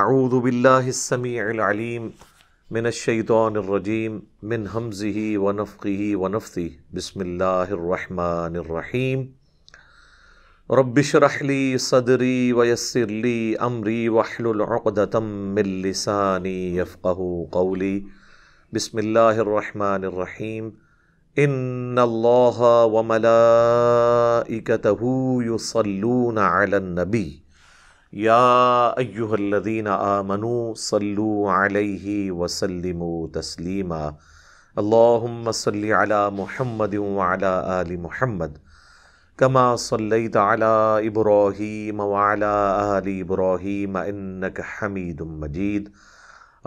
अऊद बिल्लासमीम मिनशैतरजीम मिन हमज़ी वनफ़ी वनफ़ी बसमीम रबशरहली सदरी वयसरली अमरी वहलतम मिलसानी यफ़ू कौली बसमीम इन अल्लाह वमलाइकतहू युसल्लून अलनबी या अयुहल्लदीन आमनु सल्लु अलैहि वसल्लिमु तस्लीमा اللهم صل على محمد وعلى آل محمد كما صليت على إبراهيم وعلى آل إبراهيم إنك حميد مجيد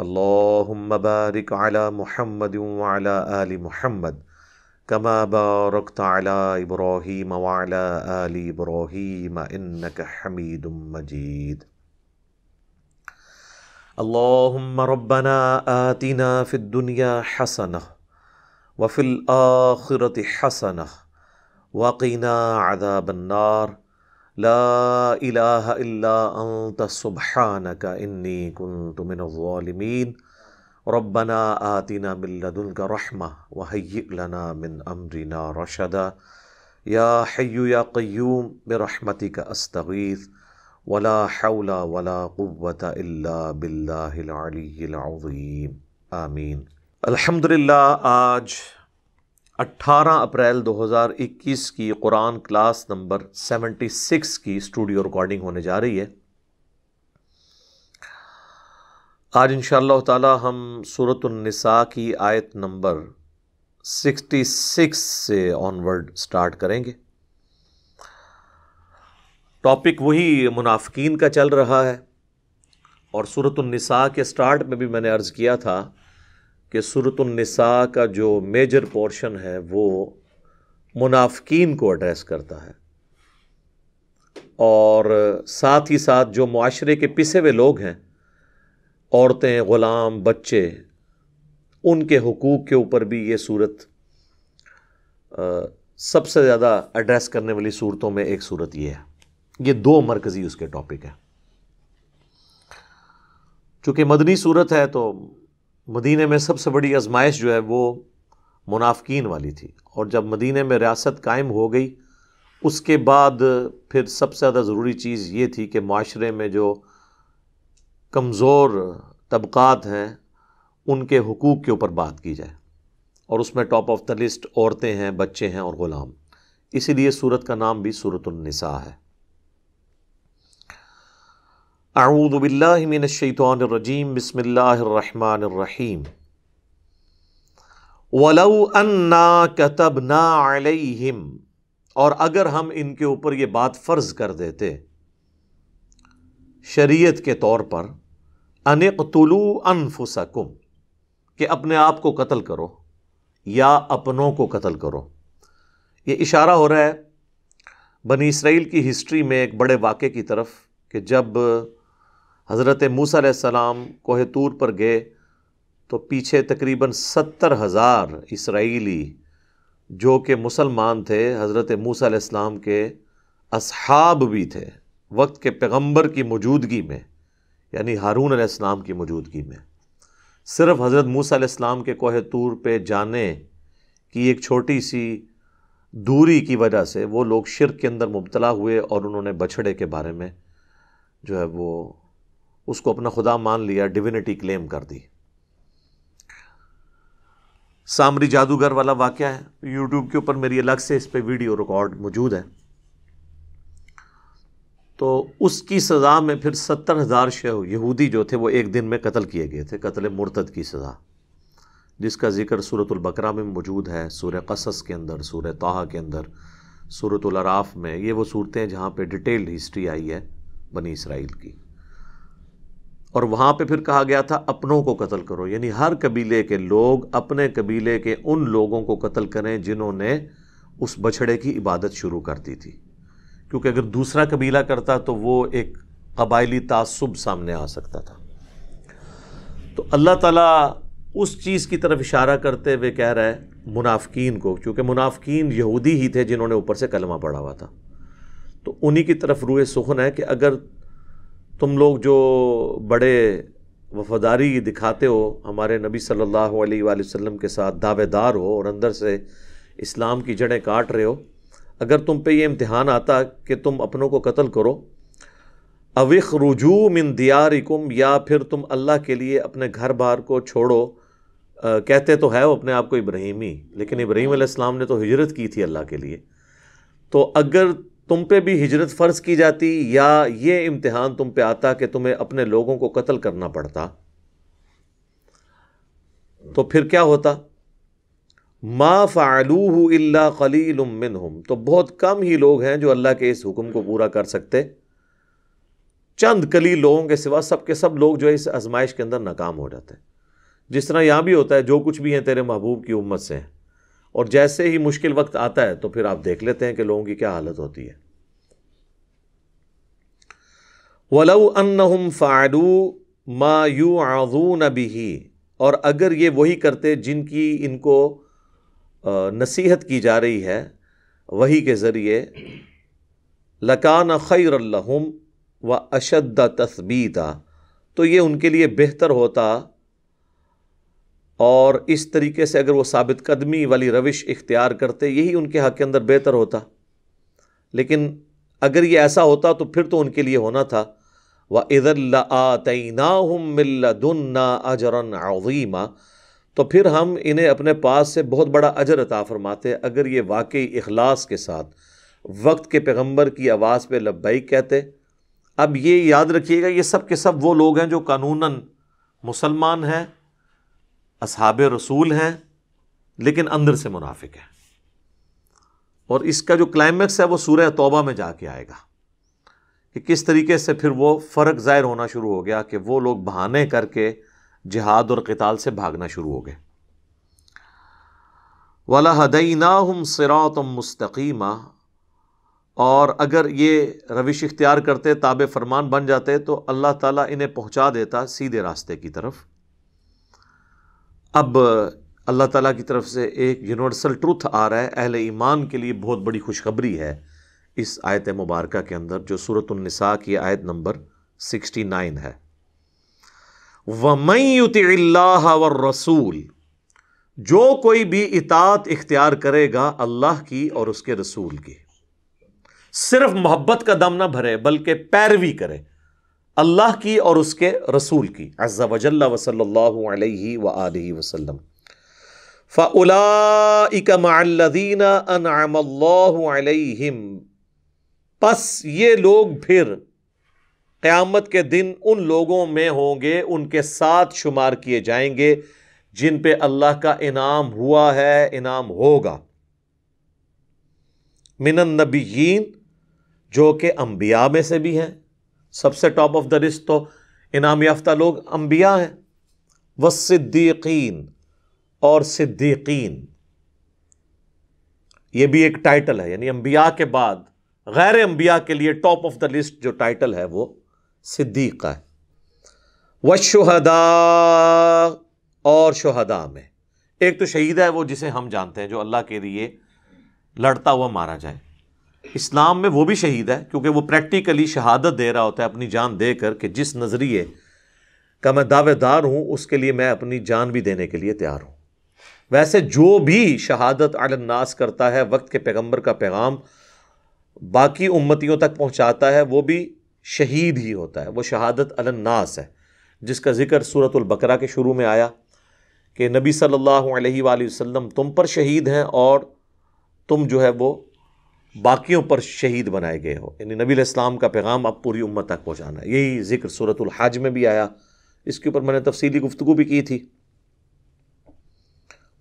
اللهم بارك على محمد وعلى آل محمد कमा बारकताला इब्राहिम वाला अली इब्राहिम इन्नक हमीद मजीद اللهم ربنا آتنا في الدنيا حسنة وفي الآخرة حسنة وقنا عذاب النار لا إله إلا أنت سبحانك إني كنت من الظالمين لدنك رحمة وهيئ का रहमा أمرنا رشدا يا حي يا قيوم برحمتك أستغيث ولا का ولا वला إلا वला العلي العظيم آمين आमीन لله आज 18 अप्रैल 2021 की कुरान क्लास नंबर 76 की स्टूडियो रिकॉर्डिंग होने जा रही है आज इन ताला हम सूरत नसा की आयत नंबर 66 से ऑनवर्ड स्टार्ट करेंगे टॉपिक वही मुनाफिकीन का चल रहा है और सूरत नसा के स्टार्ट में भी मैंने अर्ज़ किया था कि सूरत नसा का जो मेजर पोर्शन है वो मुनाफिकीन को एड्रेस करता है और साथ ही साथ जो माशरे के पिसे हुए लोग हैं औरतें ग़ुलाम बच्चे उनके हकूक़ के ऊपर भी ये सूरत सबसे ज़्यादा एड्रेस करने वाली सूरतों में एक सूरत ये है ये दो मरकज़ी उसके टॉपिक है चूँकि मदनी सूरत है तो मदीने में सबसे बड़ी आजमाइश जो है वो मुनाफिन वाली थी और जब मदीने में रियासत कायम हो गई उसके बाद फिर सबसे ज़्यादा ज़रूरी चीज़ ये थी कि माशरे में जो कमज़ोर तबक़ात हैं उनके हकूक़ के ऊपर बात की जाए और उसमें टॉप ऑफ द लिस्ट औरतें हैं बच्चे हैं और ग़ुलाम इसीलिए सूरत का नाम भी सूरतुलनिसा है आऊदबिल्लिनशैतरजीम बसमीम वलऊ अन्ना कतब ना और अगर हम इनके ऊपर ये बात फ़र्ज़ कर देते शरीयत के तौर पर अनकतलू अनफुसकुम कि अपने आप को कत्ल करो या अपनों को कत्ल करो ये इशारा हो रहा है बनी इसराइल की हिस्ट्री में एक बड़े वाक़े की तरफ कि जब हज़रत मूसा सलाम कोहतूर पर गए तो पीछे तकरीबन सत्तर हज़ार इसराइली जो कि मुसलमान थे हज़रत मूसा के असहाब भी थे वक्त के पैगंबर की मौजूदगी में यानी हारून इस्लाम की मौजूदगी में सिर्फ हज़रत मूसा इस्लाम के कोहे तूर पे जाने की एक छोटी सी दूरी की वजह से वो लोग शिरक के अंदर मुबतला हुए और उन्होंने बछड़े के बारे में जो है वो उसको अपना खुदा मान लिया डिविनिटी क्लेम कर दी सामरी जादूगर वाला वाक़ है यूट्यूब के ऊपर मेरी अलग से इस पर वीडियो रिकॉर्ड मौजूद है तो उसकी सज़ा में फिर सत्तर हज़ार यहूदी जो थे वो एक दिन में कत्ल किए गए थे कत्ल मुर्तद की सज़ा जिसका ज़िक्र सूरतुल्बकरा में मौजूद है सूर कसस के अंदर सूर तहा के अंदर सूरतुलराफ में ये वो सूरतें जहाँ पर डिटेल्ड हिस्ट्री आई है बनी इसराइल की और वहाँ पर फिर कहा गया था अपनों को कत्ल करो यानी हर कबीले के लोग अपने कबीले के उन लोगों को कत्ल करें जिन्होंने उस बछड़े की इबादत शुरू कर दी थी क्योंकि अगर दूसरा कबीला करता तो वो एक कबायली तसब सामने आ सकता था तो अल्लाह ताला उस चीज़ की तरफ इशारा करते हुए कह रहा है मुनाफिकीन को क्योंकि मुनाफिकीन यहूदी ही थे जिन्होंने ऊपर से कलमा पढ़ा हुआ था तो उन्हीं की तरफ रूए सुखन है कि अगर तुम लोग जो बड़े वफादारी दिखाते हो हमारे नबी सल्लल्लाहु अलैहि वसल्लम के साथ दावेदार हो और अंदर से इस्लाम की जड़ें काट रहे हो अगर तुम पे ये इम्तिहान आता कि तुम अपनों को कत्ल करो अविख रुजू मिन दियारिकुम या फिर तुम अल्लाह के लिए अपने घर बार को छोड़ो आ, कहते तो है वो अपने आप को इब्राहिमी लेकिन इब्राहिम अलैहिस्सलाम ने तो हिजरत की थी अल्लाह के लिए तो अगर तुम पे भी हिजरत फ़र्ज़ की जाती या ये इम्तिहान तुम पे आता कि तुम्हें अपने लोगों को कत्ल करना पड़ता तो फिर क्या होता मा फ़ालूह इल्ला कलील मिनहुम तो बहुत कम ही लोग हैं जो अल्लाह के इस हुक्म को पूरा कर सकते चंद कलील लोगों के सिवा सब के सब लोग जो है इस आजमाइश के अंदर नाकाम हो जाते हैं जिस तरह यहाँ भी होता है जो कुछ भी है तेरे महबूब की उम्मत से हैं और जैसे ही मुश्किल वक्त आता है तो फिर आप देख लेते हैं कि लोगों की क्या हालत होती है वलऊ अन फ़ालू मा यू आजू और अगर ये वही करते जिनकी इनको नसीहत की जा रही है वही के ज़रिए लकान ख़ैरम व अशद तस्बीता तो ये उनके लिए बेहतर होता और इस तरीके से अगर वो साबित कदमी वाली रविश इख्तियार करते यही उनके हक के अंदर बेहतर होता लेकिन अगर ये ऐसा होता तो फिर तो उनके लिए होना था व इधर आतना मिल्लदुन्ना अजरन अवीमा तो फिर हम इन्हें अपने पास से बहुत बड़ा अजर अता फरमाते अगर ये वाकई अखलास के साथ वक्त के पैगम्बर की आवाज़ पर लब्बई कहते अब ये याद रखिएगा ये सब के सब वो लोग हैं जो कानूनन मुसलमान हैं असहाब रसूल हैं लेकिन अंदर से मुनाफिक हैं और इसका जो क्लाइमैक्स है वो सूर्य तौबा में जाके आएगा कि किस तरीके से फिर वो फ़र्क ज़ाहिर होना शुरू हो गया कि वो लोग बहाने करके जिहाद और कताल से भागना शुरू हो गए वाला हदई हम हम सिरातम मुस्तकीमा और अगर ये रविश इख्तियार करते ताब फरमान बन जाते तो अल्लाह ताला इन्हें पहुंचा देता सीधे रास्ते की तरफ अब अल्लाह ताला की तरफ से एक यूनिवर्सल ट्रूथ आ रहा है अहले ईमान के लिए बहुत बड़ी खुशखबरी है इस आयत मुबारक के अंदर जो सूरत निसा की आयत नंबर सिक्सटी नाइन है व व रसूल जो कोई भी इतात इख्तियार करेगा अल्लाह की और उसके रसूल की सिर्फ मोहब्बत का दम ना भरे बल्कि पैरवी करे अल्लाह की और उसके रसूल की अज्जा वजल्ला वसल्ला वसलम फ़लादीना बस ये लोग फिर क़यामत के दिन उन लोगों में होंगे उनके साथ शुमार किए जाएंगे जिन पे अल्लाह का इनाम हुआ है इनाम होगा मिनन नबीन जो कि अम्बिया में से भी हैं सबसे टॉप ऑफ द लिस्ट तो इनाम याफ्ता लोग अम्बिया हैं व सिद्दीकीन और सिद्दीकीन ये भी एक टाइटल है यानी अम्बिया के बाद गैर अम्बिया के लिए टॉप ऑफ द लिस्ट जो टाइटल है वो सिद्दीक़ा व शहदा और शहदा में एक तो शहीद है वो जिसे हम जानते हैं जो अल्लाह के लिए लड़ता हुआ मारा जाए इस्लाम में वो भी शहीद है क्योंकि वो प्रैक्टिकली शहादत दे रहा होता है अपनी जान दे कर कि जिस नज़रिए का मैं दावेदार हूँ उसके लिए मैं अपनी जान भी देने के लिए तैयार हूँ वैसे जो भी शहादत अलन्नास करता है वक्त के पैगम्बर का पैगाम बाकी उम्मतियों तक पहुँचाता है वो भी शहीद ही होता है वो शहादत अलन्नास है जिसका ज़िक्र सूरत बकरा के शुरू में आया कि नबी सल्लल्लाहु अलैहि वसल्लम तुम पर शहीद हैं और तुम जो है वो बाकियों पर शहीद बनाए गए हो यानी नबी इस्लाम का पैगाम अब पूरी उम्मत तक पहुँचाना है यही जिक्र सूरत हज में भी आया इसके ऊपर मैंने तफसीली गुफ्तु भी की थी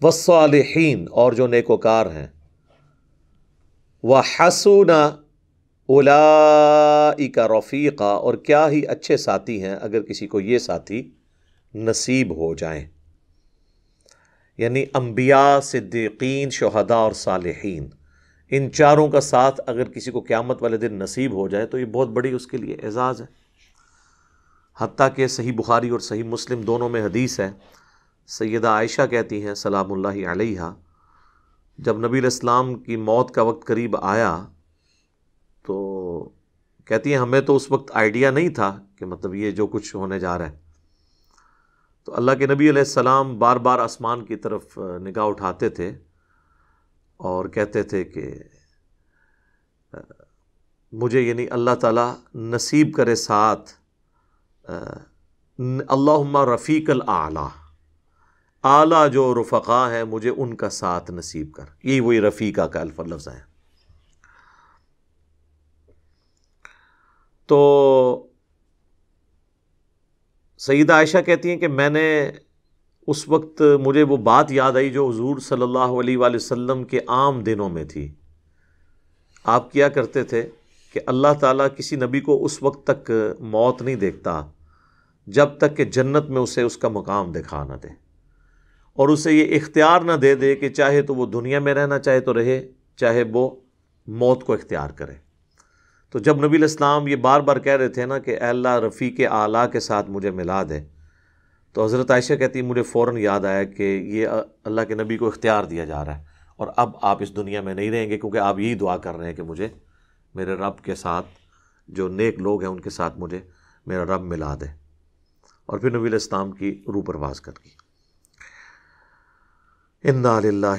वसालहीन और जो नेकोकार हैं वह हसूना का रफ़ीक़ा और क्या ही अच्छे साथी हैं अगर किसी को ये साथी नसीब हो जाए यानी अम्बिया सिद्दीकीन शहदा और सालहीन इन चारों का साथ अगर किसी को क़्यामत वाले दिन नसीब हो जाए तो ये बहुत बड़ी उसके लिए एजाज़ है हती कि सही बुखारी और सही मुस्लिम दोनों में हदीस है सैदा आयशा कहती हैं सलाम अलैहा जब नबी इस्लाम की मौत का वक्त करीब आया तो कहती है हमें तो उस वक्त आइडिया नहीं था कि मतलब ये जो कुछ होने जा रहा है तो अल्लाह के नबी सलाम बार बार आसमान की तरफ निगाह उठाते थे और कहते थे कि मुझे यानी अल्लाह ताला नसीब करे साथ अल्लाह रफ़ीक आला आला जो रफ़ा है मुझे उनका साथ नसीब कर यही वही रफ़ीका का अल्फ़ लफ्ज़ है तो सईद आयशा कहती हैं कि मैंने उस वक्त मुझे वो बात याद आई जो हजूर सल्लल्लाहु अलैहि वसल्लम के आम दिनों में थी आप क्या करते थे कि अल्लाह ताला किसी नबी को उस वक्त तक मौत नहीं देखता जब तक कि जन्नत में उसे उसका मुकाम दिखा ना दे और उसे ये इख्तियार ना दे दे कि चाहे तो वो दुनिया में रहना चाहे तो रहे चाहे वो मौत को इख्तियार करे तो जब नबी इस्लाम ये बार बार कह रहे थे ना कि अल्ला रफ़ी के आला के साथ मुझे मिला दे तो हज़रत आयशा कहती है मुझे फ़ौर याद आया कि ये अल्लाह के नबी को इख्तियार दिया जा रहा है और अब आप इस दुनिया में नहीं रहेंगे क्योंकि आप यही दुआ कर रहे हैं कि मुझे मेरे रब के साथ जो नेक लोग हैं उनके साथ मुझे मेरा रब मिला दे और फिर नबी इस्लाम की रू परवाज़ कर गई इन्ना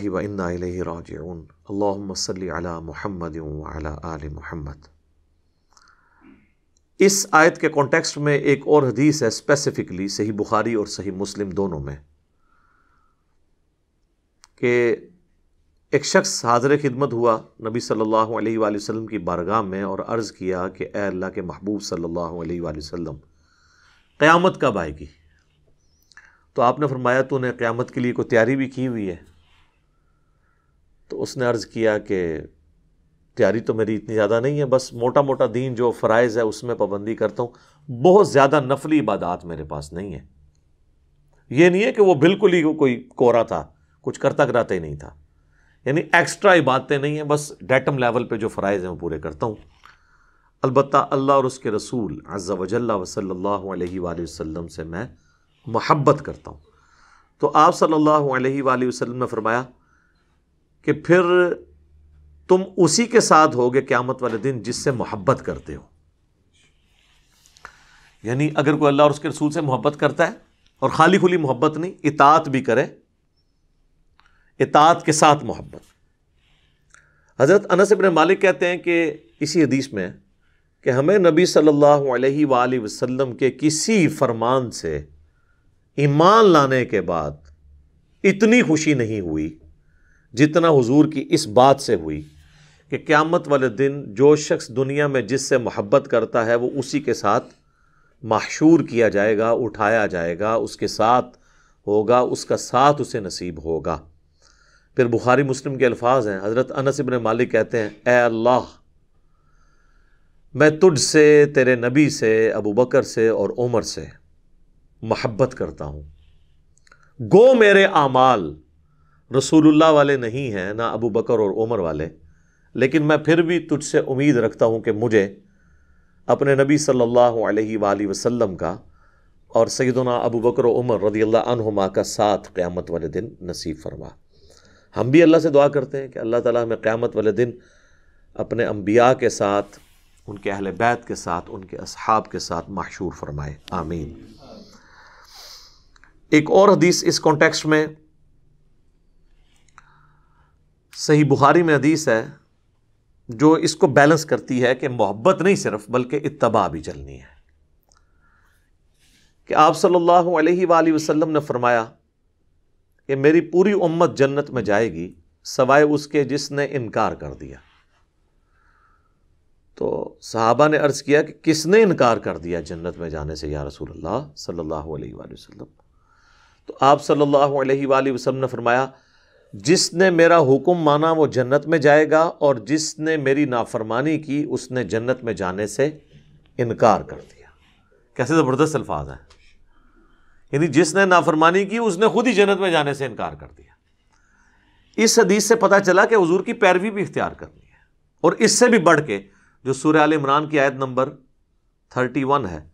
व इन्ना राजन अल्लाम सल अला महमद आल महमद इस आयत के कॉन्टेक्स्ट में एक और हदीस है स्पेसिफिकली सही बुखारी और सही मुस्लिम दोनों में कि एक शख्स हाजिर खिदमत हुआ नबी सल्लल्लाहु अलैहि वसल्लम की बारगाह में और अर्ज़ किया कि ए अल्लाह के महबूब सल्लल्लाहु अलैहि वसल्लम क़यामत कब आएगी तो आपने फरमाया तो उन्हें क़्यामत के लिए कोई तैयारी भी की हुई है तो उसने अर्ज़ किया कि तैयारी तो मेरी इतनी ज़्यादा नहीं है बस मोटा मोटा दीन जो फ़राइज़ है उसमें पाबंदी करता हूँ बहुत ज़्यादा नफली इबादत मेरे पास नहीं है ये नहीं है कि वो बिल्कुल ही कोई कोरा था कुछ करता कराता ही नहीं था यानी एक्स्ट्रा इबादतें नहीं हैं बस डेटम लेवल पे जो फ़राइज़ हैं वो पूरे करता हूँ अलबत् अल्लाह और उसके रसूल अज़ा वजल्ला वसल्ला वसम से मैं महब्बत करता हूँ तो आप सल्ला वसलम ने फरमाया कि फिर तुम उसी के साथ होगे क्यामत वाले दिन जिससे मोहब्बत करते हो यानी अगर कोई अल्लाह और उसके रसूल से मोहब्बत करता है और खाली खुली मोहब्बत नहीं इतात भी करे इतात के साथ मोहब्बत हज़रत अनस इबन मालिक कहते हैं कि इसी हदीस में कि हमें नबी सल्लल्लाहु अलैहि वसल्लम के किसी फरमान से ईमान लाने के बाद इतनी खुशी नहीं हुई जितना हुजूर की इस बात से हुई कि क़्यामत वाले दिन जो शख्स दुनिया में जिससे मोहब्बत करता है वो उसी के साथ मशहूर किया जाएगा उठाया जाएगा उसके साथ होगा उसका साथ उसे नसीब होगा फिर बुखारी मुस्लिम के अल्फाज हैं हज़रत अनस इबन मालिक कहते हैं ए अल्लाह मैं से तेरे नबी से अबू बकर से और उमर से महब्बत करता हूँ गो मेरे आमाल रसूलुल्लाह वाले नहीं हैं ना अबू बकर और उमर वाले लेकिन मैं फिर भी तुझसे उम्मीद रखता हूँ कि मुझे अपने नबी सल्लल्लाहु अलैहि वसल्लम का और सैदना अबू बकर उमर रदी अल्लाह का साथ क़्यामत वाले दिन नसीब फरमा हम भी अल्लाह से दुआ करते हैं कि अल्लाह ताला हमें क़्यामत वाले दिन अपने अम्बिया के साथ उनके अहल बैत के साथ उनके अहाब के साथ मशहूर फरमाए आमीन एक और हदीस इस कॉन्टेक्स्ट में सही बुखारी में हदीस है जो इसको बैलेंस करती है कि मोहब्बत नहीं सिर्फ बल्कि इतबा भी चलनी है कि आप सल्लल्लाहु अलैहि वसल्लम ने फरमाया कि मेरी पूरी उम्मत जन्नत में जाएगी सवाए उसके जिसने इनकार कर दिया तो साहबा ने अर्ज़ किया कि किसने इनकार कर दिया जन्नत में जाने से या रसूल अल्लाह सल्लल्लाहु अलैहि वसल्लम तो आप सल्लल्लाहु अलैहि वसल्लम ने फरमाया जिसने मेरा हुक्म माना वो जन्नत में जाएगा और जिसने मेरी नाफरमानी की उसने जन्नत में जाने से इनकार कर दिया कैसे ज़बरदस्त अल्फाज हैं यानी जिसने नाफरमानी की उसने खुद ही जन्नत में जाने से इनकार कर दिया इस हदीस से पता चला कि हजूर की पैरवी भी इख्तियार करनी है और इससे भी बढ़ के जो सूर्य आल इमरान की आयत नंबर थर्टी वन है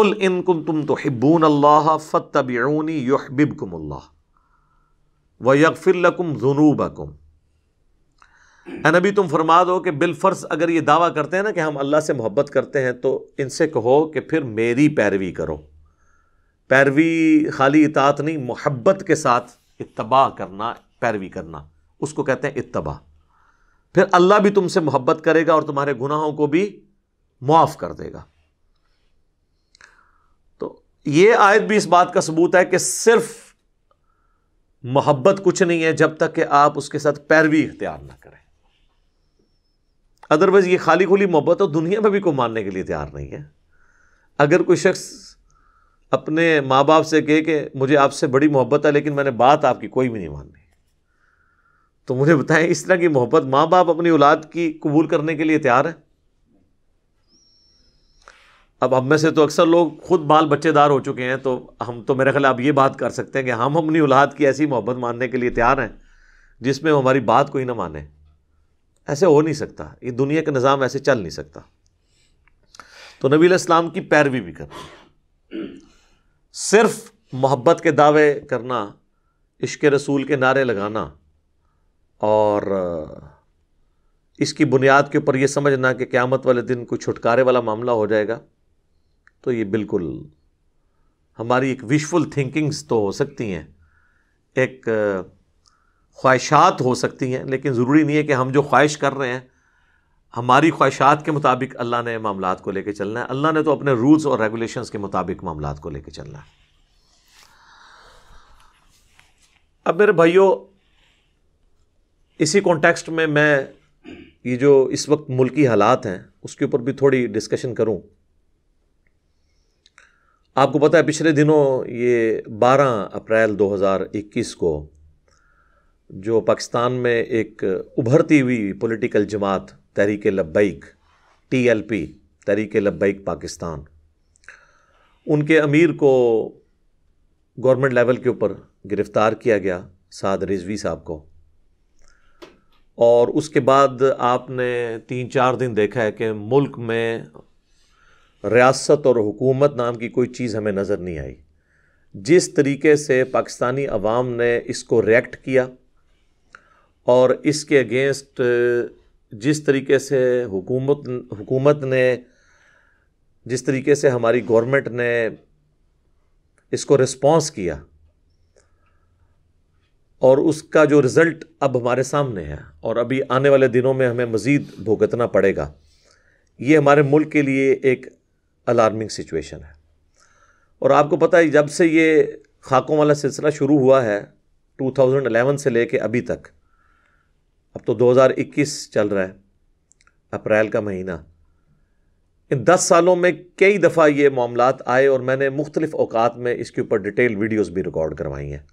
उल इनकुम तुम तो हिब्बून अल्लाह फ़त तबीनी युहबिबकुम व यकफिर लकुम जुनूबकुम नबी तुम फरमा दो कि बिलफर्स अगर ये दावा करते हैं ना कि हम अल्लाह से मोहब्बत करते हैं तो इनसे कहो कि फिर मेरी पैरवी करो पैरवी खाली इतात नहीं मोहब्बत के साथ इतबा करना पैरवी करना उसको कहते हैं इतबा फिर अल्लाह भी तुमसे मोहब्बत करेगा और तुम्हारे गुनाहों को भी मुआफ़ कर देगा तो यह आयत भी इस बात का सबूत है कि सिर्फ़ मोहब्बत कुछ नहीं है जब तक कि आप उसके साथ पैरवी इख्तियार ना करें अदरवाइज ये खाली खुली मोहब्बत और तो दुनिया में भी कोई मानने के लिए तैयार नहीं है अगर कोई शख्स अपने माँ बाप से कहे कि मुझे आपसे बड़ी मोहब्बत है लेकिन मैंने बात आपकी कोई भी नहीं माननी तो मुझे बताएं इस तरह की मोहब्बत माँ बाप अपनी औलाद की कबूल करने के लिए तैयार है अब हम में से तो अक्सर लोग खुद बाल बच्चेदार हो चुके हैं तो हम तो मेरे ख्याल आप ये बात कर सकते हैं कि हम अपनी औलाद की ऐसी मोहब्बत मानने के लिए तैयार हैं जिसमें हमारी बात कोई ना माने ऐसे हो नहीं सकता ये दुनिया का निज़ाम ऐसे चल नहीं सकता तो नबी इस्लाम की पैरवी भी कर सिर्फ मोहब्बत के दावे करना इश्क रसूल के नारे लगाना और इसकी बुनियाद के ऊपर यह समझना कि क़्यामत वाले दिन कोई छुटकारे वाला मामला हो जाएगा तो ये बिल्कुल हमारी एक विशफुल थिंकिंग्स तो हो सकती हैं एक ख्वाहिशात हो सकती हैं लेकिन ज़रूरी नहीं है कि हम जो ख्वाहिश कर रहे हैं हमारी ख्वाहिशात के मुताबिक अल्लाह ने मामला को लेकर चलना है अल्लाह ने तो अपने रूल्स और रेगुलेशंस के मुताबिक मामला को लेकर चलना है अब मेरे भाइयों इसी कॉन्टेक्स्ट में मैं ये जो इस वक्त मुल्की हालात हैं उसके ऊपर भी थोड़ी डिस्कशन करूं आपको पता है पिछले दिनों ये 12 अप्रैल 2021 को जो पाकिस्तान में एक उभरती हुई पॉलिटिकल जमात तहरीक लब्बैक पी तहरीक लब्बैक पाकिस्तान उनके अमीर को गवर्नमेंट लेवल के ऊपर गिरफ़्तार किया गया साद रिजवी साहब को और उसके बाद आपने तीन चार दिन देखा है कि मुल्क में रियासत और हुकूमत नाम की कोई चीज़ हमें नज़र नहीं आई जिस तरीके से पाकिस्तानी अवाम ने इसको रिएक्ट किया और इसके अगेंस्ट जिस तरीके से हुकूमत हुकूमत ने जिस तरीके से हमारी गवर्नमेंट ने इसको रिस्पॉन्स किया और उसका जो रिज़ल्ट अब हमारे सामने है और अभी आने वाले दिनों में हमें मज़ीद भुगतना पड़ेगा ये हमारे मुल्क के लिए एक अलार्मिंग सिचुएशन है और आपको पता है जब से ये खाकों वाला सिलसिला शुरू हुआ है 2011 से लेके अभी तक अब तो 2021 चल रहा है अप्रैल का महीना इन दस सालों में कई दफ़ा ये मामला आए और मैंने मुख्तलिफ़ अवकात में इसके ऊपर डिटेल वीडियोस भी रिकॉर्ड करवाई हैं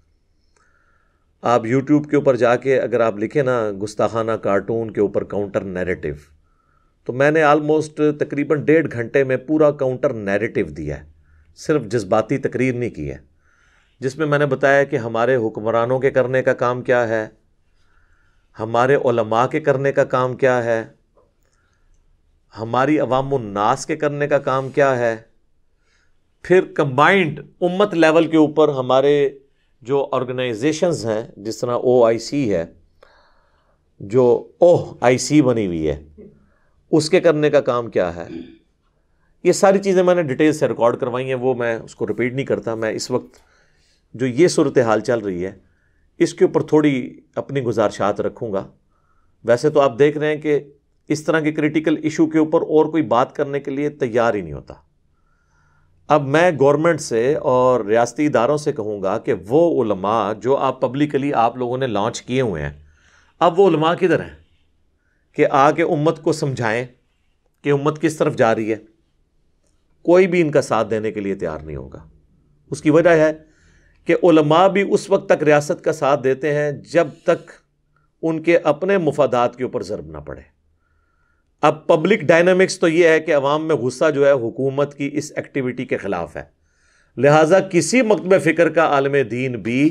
आप यूट्यूब के ऊपर जाके अगर आप लिखें ना गुस्ताखाना कार्टून के ऊपर काउंटर नैरेटिव तो मैंने आलमोस्ट तकरीबन डेढ़ घंटे में पूरा काउंटर नैरेटिव दिया है सिर्फ जज्बाती तकरीर नहीं की है जिसमें मैंने बताया कि हमारे हुक्मरानों के करने का काम क्या है हमारे उलमा के करने का काम क्या है हमारी अवाम नास के करने का काम क्या है फिर कंबाइंड उम्मत लेवल के ऊपर हमारे जो ऑर्गेनाइजेशंस हैं जिस तरह ओ आई सी है जो ओह आई सी बनी हुई है उसके करने का काम क्या है ये सारी चीज़ें मैंने डिटेल से रिकॉर्ड करवाई हैं वो मैं उसको रिपीट नहीं करता मैं इस वक्त जो ये सूरत हाल चल रही है इसके ऊपर थोड़ी अपनी गुजारशात रखूँगा वैसे तो आप देख रहे हैं कि इस तरह के क्रिटिकल इशू के ऊपर और कोई बात करने के लिए तैयार ही नहीं होता अब मैं गवर्नमेंट से और रियाती इदारों से कहूँगा कि वो उलमा जो आप पब्लिकली आप लोगों ने लॉन्च किए हुए हैं अब वो उलमा किधर हैं कि आके उम्मत को समझाएं कि उम्मत किस तरफ जा रही है कोई भी इनका साथ देने के लिए तैयार नहीं होगा उसकी वजह है कि उलमा भी उस वक्त तक रियासत का साथ देते हैं जब तक उनके अपने मुफादात के ऊपर ज़रब ना पड़े अब पब्लिक डायनामिक्स तो ये है कि अवाम में गुस्सा जो है हुकूमत की इस एक्टिविटी के ख़िलाफ़ है लिहाजा किसी मकतब फ़िक्र का आलम दीन भी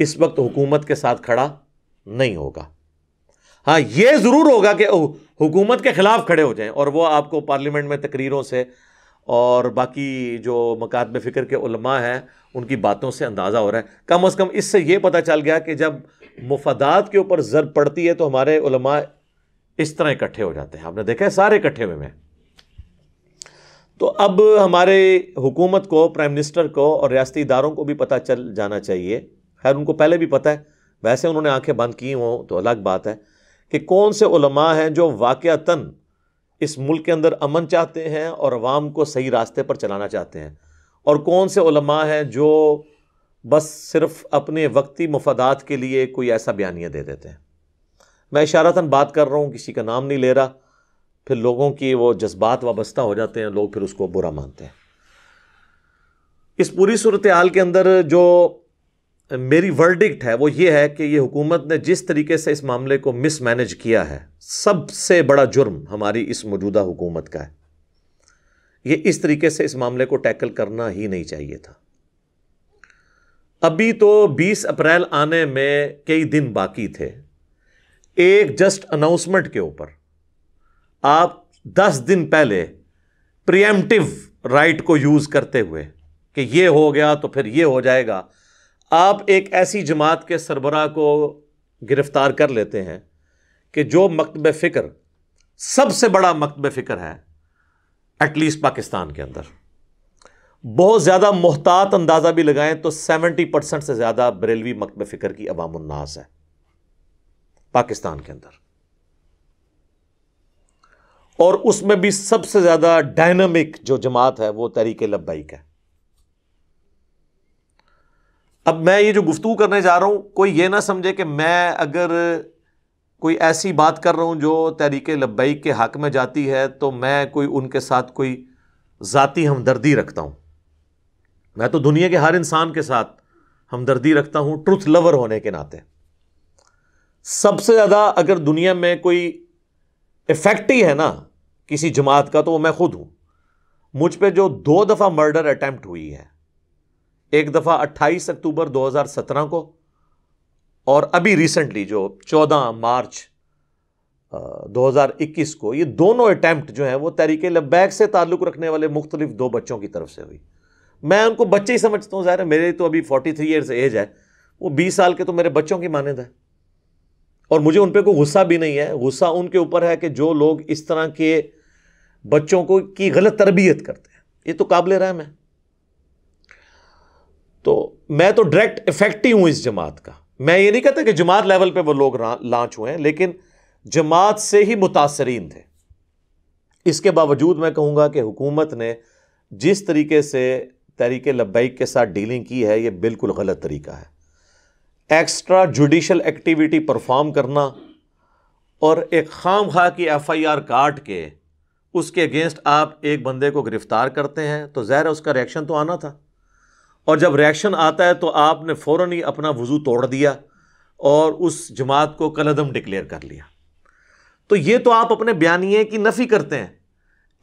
इस वक्त हुकूमत के साथ खड़ा नहीं होगा हाँ ये ज़रूर होगा कि हुकूमत के ख़िलाफ़ खड़े हो जाएं और वो आपको पार्लियामेंट में तकरीरों से और बाकी जो में फ़िक्र के उलमा हैं उनकी बातों से अंदाज़ा हो रहा है कम अज़ कम इससे ये पता चल गया कि जब मुफादात के ऊपर ज़रब पड़ती है तो हमारे उलमा इस तरह इकट्ठे हो जाते हैं आपने देखा है सारे इकट्ठे हुए हैं तो अब हमारे हुकूमत को प्राइम मिनिस्टर को और रियाती इदारों को भी पता चल जाना चाहिए खैर उनको पहले भी पता है वैसे उन्होंने आंखें बंद की हों तो अलग बात है कि कौन से उलमा हैं जो वाक़ता इस मुल्क के अंदर अमन चाहते हैं और अवाम को सही रास्ते पर चलाना चाहते हैं और कौन से उलमा हैं जो बस सिर्फ अपने वक्ती मफादात के लिए कोई ऐसा बयानिया दे देते हैं मैं इशारता बात कर रहा हूँ किसी का नाम नहीं ले रहा फिर लोगों की वो जज्बात वाबस्ता हो जाते हैं लोग फिर उसको बुरा मानते हैं इस पूरी सूरत हाल के अंदर जो मेरी वर्डिक्ट है वो ये है कि ये हुकूमत ने जिस तरीके से इस मामले को मिसमैनेज किया है सबसे बड़ा जुर्म हमारी इस मौजूदा हुकूमत का है ये इस तरीके से इस मामले को टैकल करना ही नहीं चाहिए था अभी तो 20 अप्रैल आने में कई दिन बाकी थे एक जस्ट अनाउंसमेंट के ऊपर आप 10 दिन पहले प्रियमटिव राइट को यूज़ करते हुए कि ये हो गया तो फिर ये हो जाएगा आप एक ऐसी जमात के सरबरा को गिरफ़्तार कर लेते हैं कि जो मकतब फ़िक्र सबसे बड़ा मकतब फ़िक्र है एटलीस्ट पाकिस्तान के अंदर बहुत ज़्यादा मोहतात अंदाज़ा भी लगाएं तो सेवेंटी परसेंट से ज़्यादा बरेलवी मकतब फ़िक्र की अवामनास है पाकिस्तान के अंदर और उसमें भी सबसे ज़्यादा डायनमिक जो जमात है वो तहरीक लब्बैक है अब मैं ये जो गुफ्तु करने जा रहा हूँ कोई ये ना समझे कि मैं अगर कोई ऐसी बात कर रहा हूँ जो तहरीक लब्बई के हक़ में जाती है तो मैं कोई उनके साथ कोई ज़ाती हमदर्दी रखता हूँ मैं तो दुनिया के हर इंसान के साथ हमदर्दी रखता हूँ ट्रुथ लवर होने के नाते सबसे ज़्यादा अगर दुनिया में कोई इफ़ेक्ट ही है ना किसी जमात का तो वो मैं खुद हूँ मुझ पर जो दो दफ़ा मर्डर अटैम्प्ट हुई है एक दफ़ा 28 अक्टूबर 2017 को और अभी रिसेंटली जो 14 मार्च 2021 को ये दोनों अटैम्प्ट जो हैं वो तरीके लब्बैक से ताल्लुक़ रखने वाले मुख्तलिफ दो बच्चों की तरफ से हुई मैं उनको बच्चे ही समझता हूँ ज़ाहिर मेरे तो अभी फोर्टी थ्री ईयर्स एज है वो बीस साल के तो मेरे बच्चों की मानद है और मुझे उन पर कोई गुस्सा भी नहीं है गुस्सा उनके ऊपर है कि जो लोग इस तरह के बच्चों को की गलत तरबियत करते हैं ये तो काबिल रहम है तो मैं तो डायरेक्ट इफेक्ट ही हूँ इस जमात का मैं ये नहीं कहता कि जमात लेवल पे वो लोग लॉन्च हुए हैं लेकिन जमात से ही मुतासरीन थे इसके बावजूद मैं कहूँगा कि हुकूमत ने जिस तरीके से तहरीक लब्बैक के साथ डीलिंग की है ये बिल्कुल गलत तरीका है एक्स्ट्रा जुडिशल एक्टिविटी परफॉर्म करना और एक खाम खा की एफ आई आर काट के उसके अगेंस्ट आप एक बंदे को गिरफ़्तार करते हैं तो ज़ाहिर उसका रिएक्शन तो आना था और जब रिएक्शन आता है तो आपने फ़ौर ही अपना वज़ू तोड़ दिया और उस जमात को कलदम डिक्लेयर कर लिया तो ये तो आप अपने बयानिए की नफ़ी करते हैं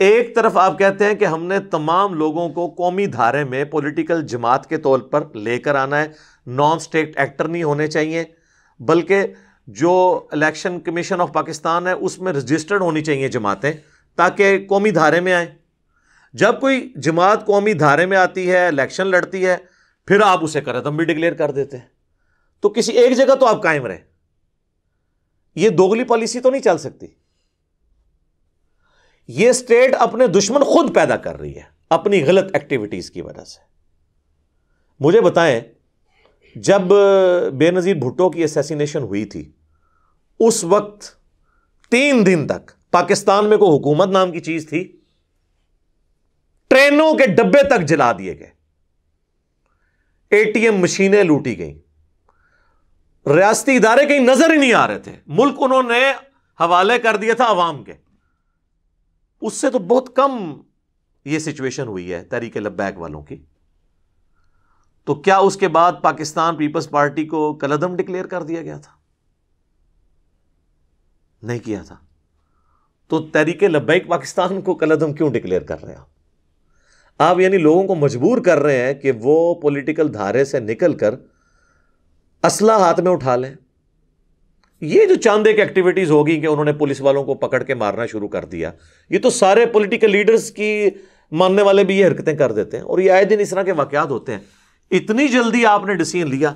एक तरफ आप कहते हैं कि हमने तमाम लोगों को कौमी धारे में पोलिटिकल जमात के तौर पर लेकर आना है नॉन स्टेट एक्टर नहीं होने चाहिए बल्कि जो इलेक्शन कमीशन ऑफ पाकिस्तान है उसमें रजिस्टर्ड होनी चाहिए जमातें ताकि कौमी धारे में आएँ जब कोई जमात कौमी धारे में आती है इलेक्शन लड़ती है फिर आप उसे करतम तो भी डिक्लेयर कर देते हैं तो किसी एक जगह तो आप कायम रहे ये दोगली पॉलिसी तो नहीं चल सकती ये स्टेट अपने दुश्मन खुद पैदा कर रही है अपनी गलत एक्टिविटीज की वजह से मुझे बताएं जब बेनज़ीर भुट्टो की असेसिनेशन हुई थी उस वक्त तीन दिन तक पाकिस्तान में कोई हुकूमत नाम की चीज़ थी ट्रेनों के डब्बे तक जला दिए गए एटीएम मशीनें लूटी गई रियाती इदारे कहीं नजर ही नहीं आ रहे थे मुल्क उन्होंने हवाले कर दिया था अवाम के उससे तो बहुत कम ये सिचुएशन हुई है तहरीक लब्बैक वालों की तो क्या उसके बाद पाकिस्तान पीपल्स पार्टी को कलदम डिक्लेयर कर दिया गया था नहीं किया था तो तहरीक लब्बैक पाकिस्तान को कलदम क्यों डिक्लेयर कर रहे हैं आप आप यानी लोगों को मजबूर कर रहे हैं कि वो पॉलिटिकल धारे से निकल कर असला हाथ में उठा लें ये जो चांद एक एक्टिविटीज़ होगी कि उन्होंने पुलिस वालों को पकड़ के मारना शुरू कर दिया ये तो सारे पॉलिटिकल लीडर्स की मानने वाले भी ये हरकतें कर देते हैं और ये आए दिन इस तरह के वाक़ात होते हैं इतनी जल्दी आपने डिसीजन लिया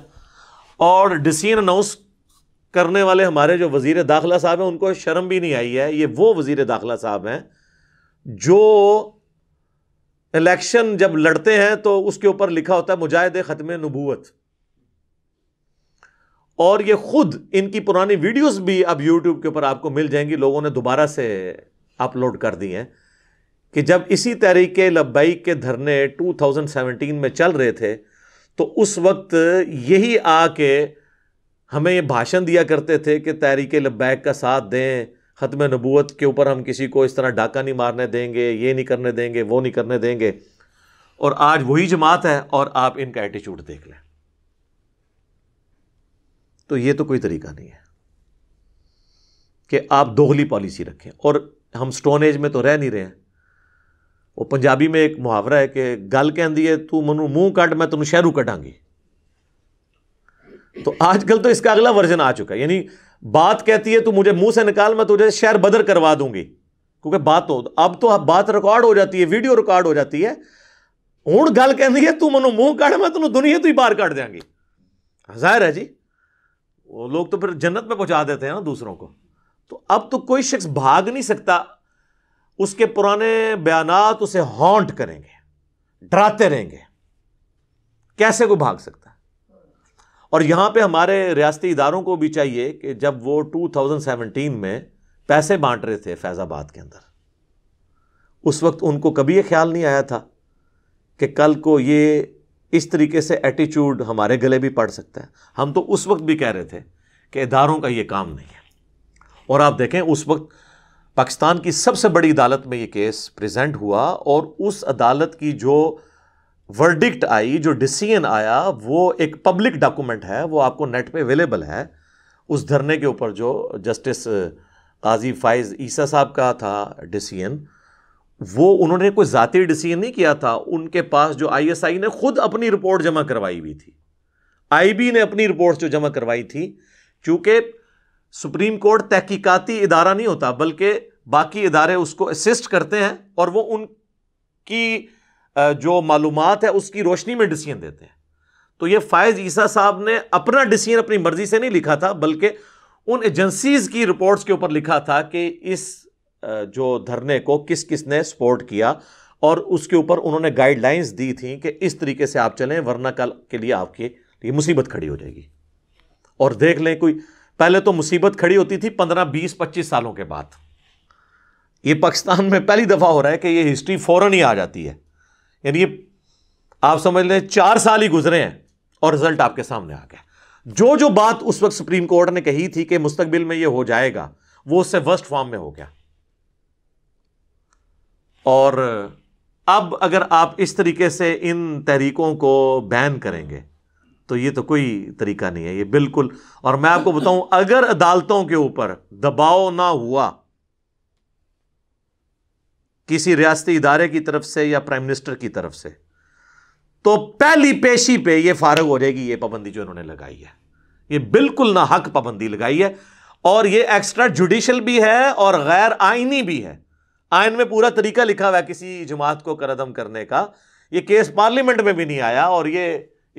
और डिसीजन अनाउंस करने वाले हमारे जो वज़ी दाखिला साहब हैं उनको शर्म भी नहीं आई है ये वो वजीर दाखिला साहब हैं जो इलेक्शन जब लड़ते हैं तो उसके ऊपर लिखा होता है मुजाहिद ख़त्म नबूत और ये खुद इनकी पुरानी वीडियोस भी अब यूट्यूब के ऊपर आपको मिल जाएंगी लोगों ने दोबारा से अपलोड कर दी हैं कि जब इसी तहरीक लब्बई के धरने 2017 में चल रहे थे तो उस वक्त यही आके हमें ये भाषण दिया करते थे कि तहरीक लब्बैक का साथ दें ख़त्म नबूत के ऊपर हम किसी को इस तरह डाका नहीं मारने देंगे ये नहीं करने देंगे वो नहीं करने देंगे और आज वही जमात है और आप इनका एटीट्यूड देख लें तो ये तो कोई तरीका नहीं है कि आप दोगली पॉलिसी रखें और हम स्टोन एज में तो रह नहीं रहे हैं वो पंजाबी में एक मुहावरा है कि गल कह दी है तू मनु मुंह काट मैं तेन शहरू कटांगी तो आजकल तो इसका अगला वर्जन आ चुका है यानी बात कहती है तू मुझे मुंह से निकाल मैं तुझे शहर बदर करवा दूंगी क्योंकि बात हो अब तो अब बात रिकॉर्ड हो जाती है वीडियो रिकॉर्ड हो जाती है हूँ गल कहती है तू मनु मुंह काट मैं तेन दुनिया तो ही बाहर काट देंगी जाहिर है जी वो लोग तो फिर जन्नत में पहुंचा देते हैं ना दूसरों को तो अब तो कोई शख्स भाग नहीं सकता उसके पुराने बयान उसे हॉन्ट करेंगे डराते रहेंगे कैसे कोई भाग सकता और यहाँ पे हमारे रियासती इदारों को भी चाहिए कि जब वो 2017 में पैसे बांट रहे थे फैज़ाबाद के अंदर उस वक्त उनको कभी ये ख्याल नहीं आया था कि कल को ये इस तरीके से एटीट्यूड हमारे गले भी पड़ सकता है हम तो उस वक्त भी कह रहे थे कि इदारों का ये काम नहीं है और आप देखें उस वक्त पाकिस्तान की सबसे बड़ी अदालत में ये केस प्रेजेंट हुआ और उस अदालत की जो वर्डिक्ट आई जो डिसीजन आया वो एक पब्लिक डॉक्यूमेंट है वो आपको नेट पे अवेलेबल है उस धरने के ऊपर जो जस्टिस काजी फाइज ईसा साहब का था डिसीजन वो उन्होंने कोई ज़ाती डिसीजन नहीं किया था उनके पास जो आईएसआई ने खुद अपनी रिपोर्ट जमा करवाई हुई थी आईबी ने अपनी रिपोर्ट जो जमा करवाई थी क्योंकि सुप्रीम कोर्ट तहकीकती इदारा नहीं होता बल्कि बाकी इदारे उसको असिस्ट करते हैं और वो उनकी जो मालूम है उसकी रोशनी में डिसीजन देते हैं तो यह फ़ायज़ ईसा साहब ने अपना डिसीजन अपनी मर्ज़ी से नहीं लिखा था बल्कि उन एजेंसीज़ की रिपोर्ट्स के ऊपर लिखा था कि इस जो धरने को किस किस ने सपोर्ट किया और उसके ऊपर उन्होंने गाइडलाइंस दी थी कि इस तरीके से आप चलें वरना कल के लिए आपके लिए मुसीबत खड़ी हो जाएगी और देख लें कोई पहले तो मुसीबत खड़ी होती थी पंद्रह बीस पच्चीस सालों के बाद ये पाकिस्तान में पहली दफ़ा हो रहा है कि ये हिस्ट्री फ़ौरन ही आ जाती है यानी आप समझ लें चार साल ही गुजरे हैं और रिजल्ट आपके सामने आ गया जो जो बात उस वक्त सुप्रीम कोर्ट ने कही थी कि मुस्तबिल में यह हो जाएगा वो उससे वर्स्ट फॉर्म में हो गया और अब अगर आप इस तरीके से इन तहरीकों को बैन करेंगे तो ये तो कोई तरीका नहीं है ये बिल्कुल और मैं आपको बताऊं अगर अदालतों के ऊपर दबाव ना हुआ किसी रियाती इदारे की तरफ से या प्राइम मिनिस्टर की तरफ से तो पहली पेशी पे यह फारग हो जाएगी ये पाबंदी जो इन्होंने लगाई है ये बिल्कुल ना हक पाबंदी लगाई है और यह एक्स्ट्रा जुडिशल भी है और गैर आइनी भी है आयन में पूरा तरीका लिखा हुआ है किसी जमात को करदम करने का यह केस पार्लियामेंट में भी नहीं आया और ये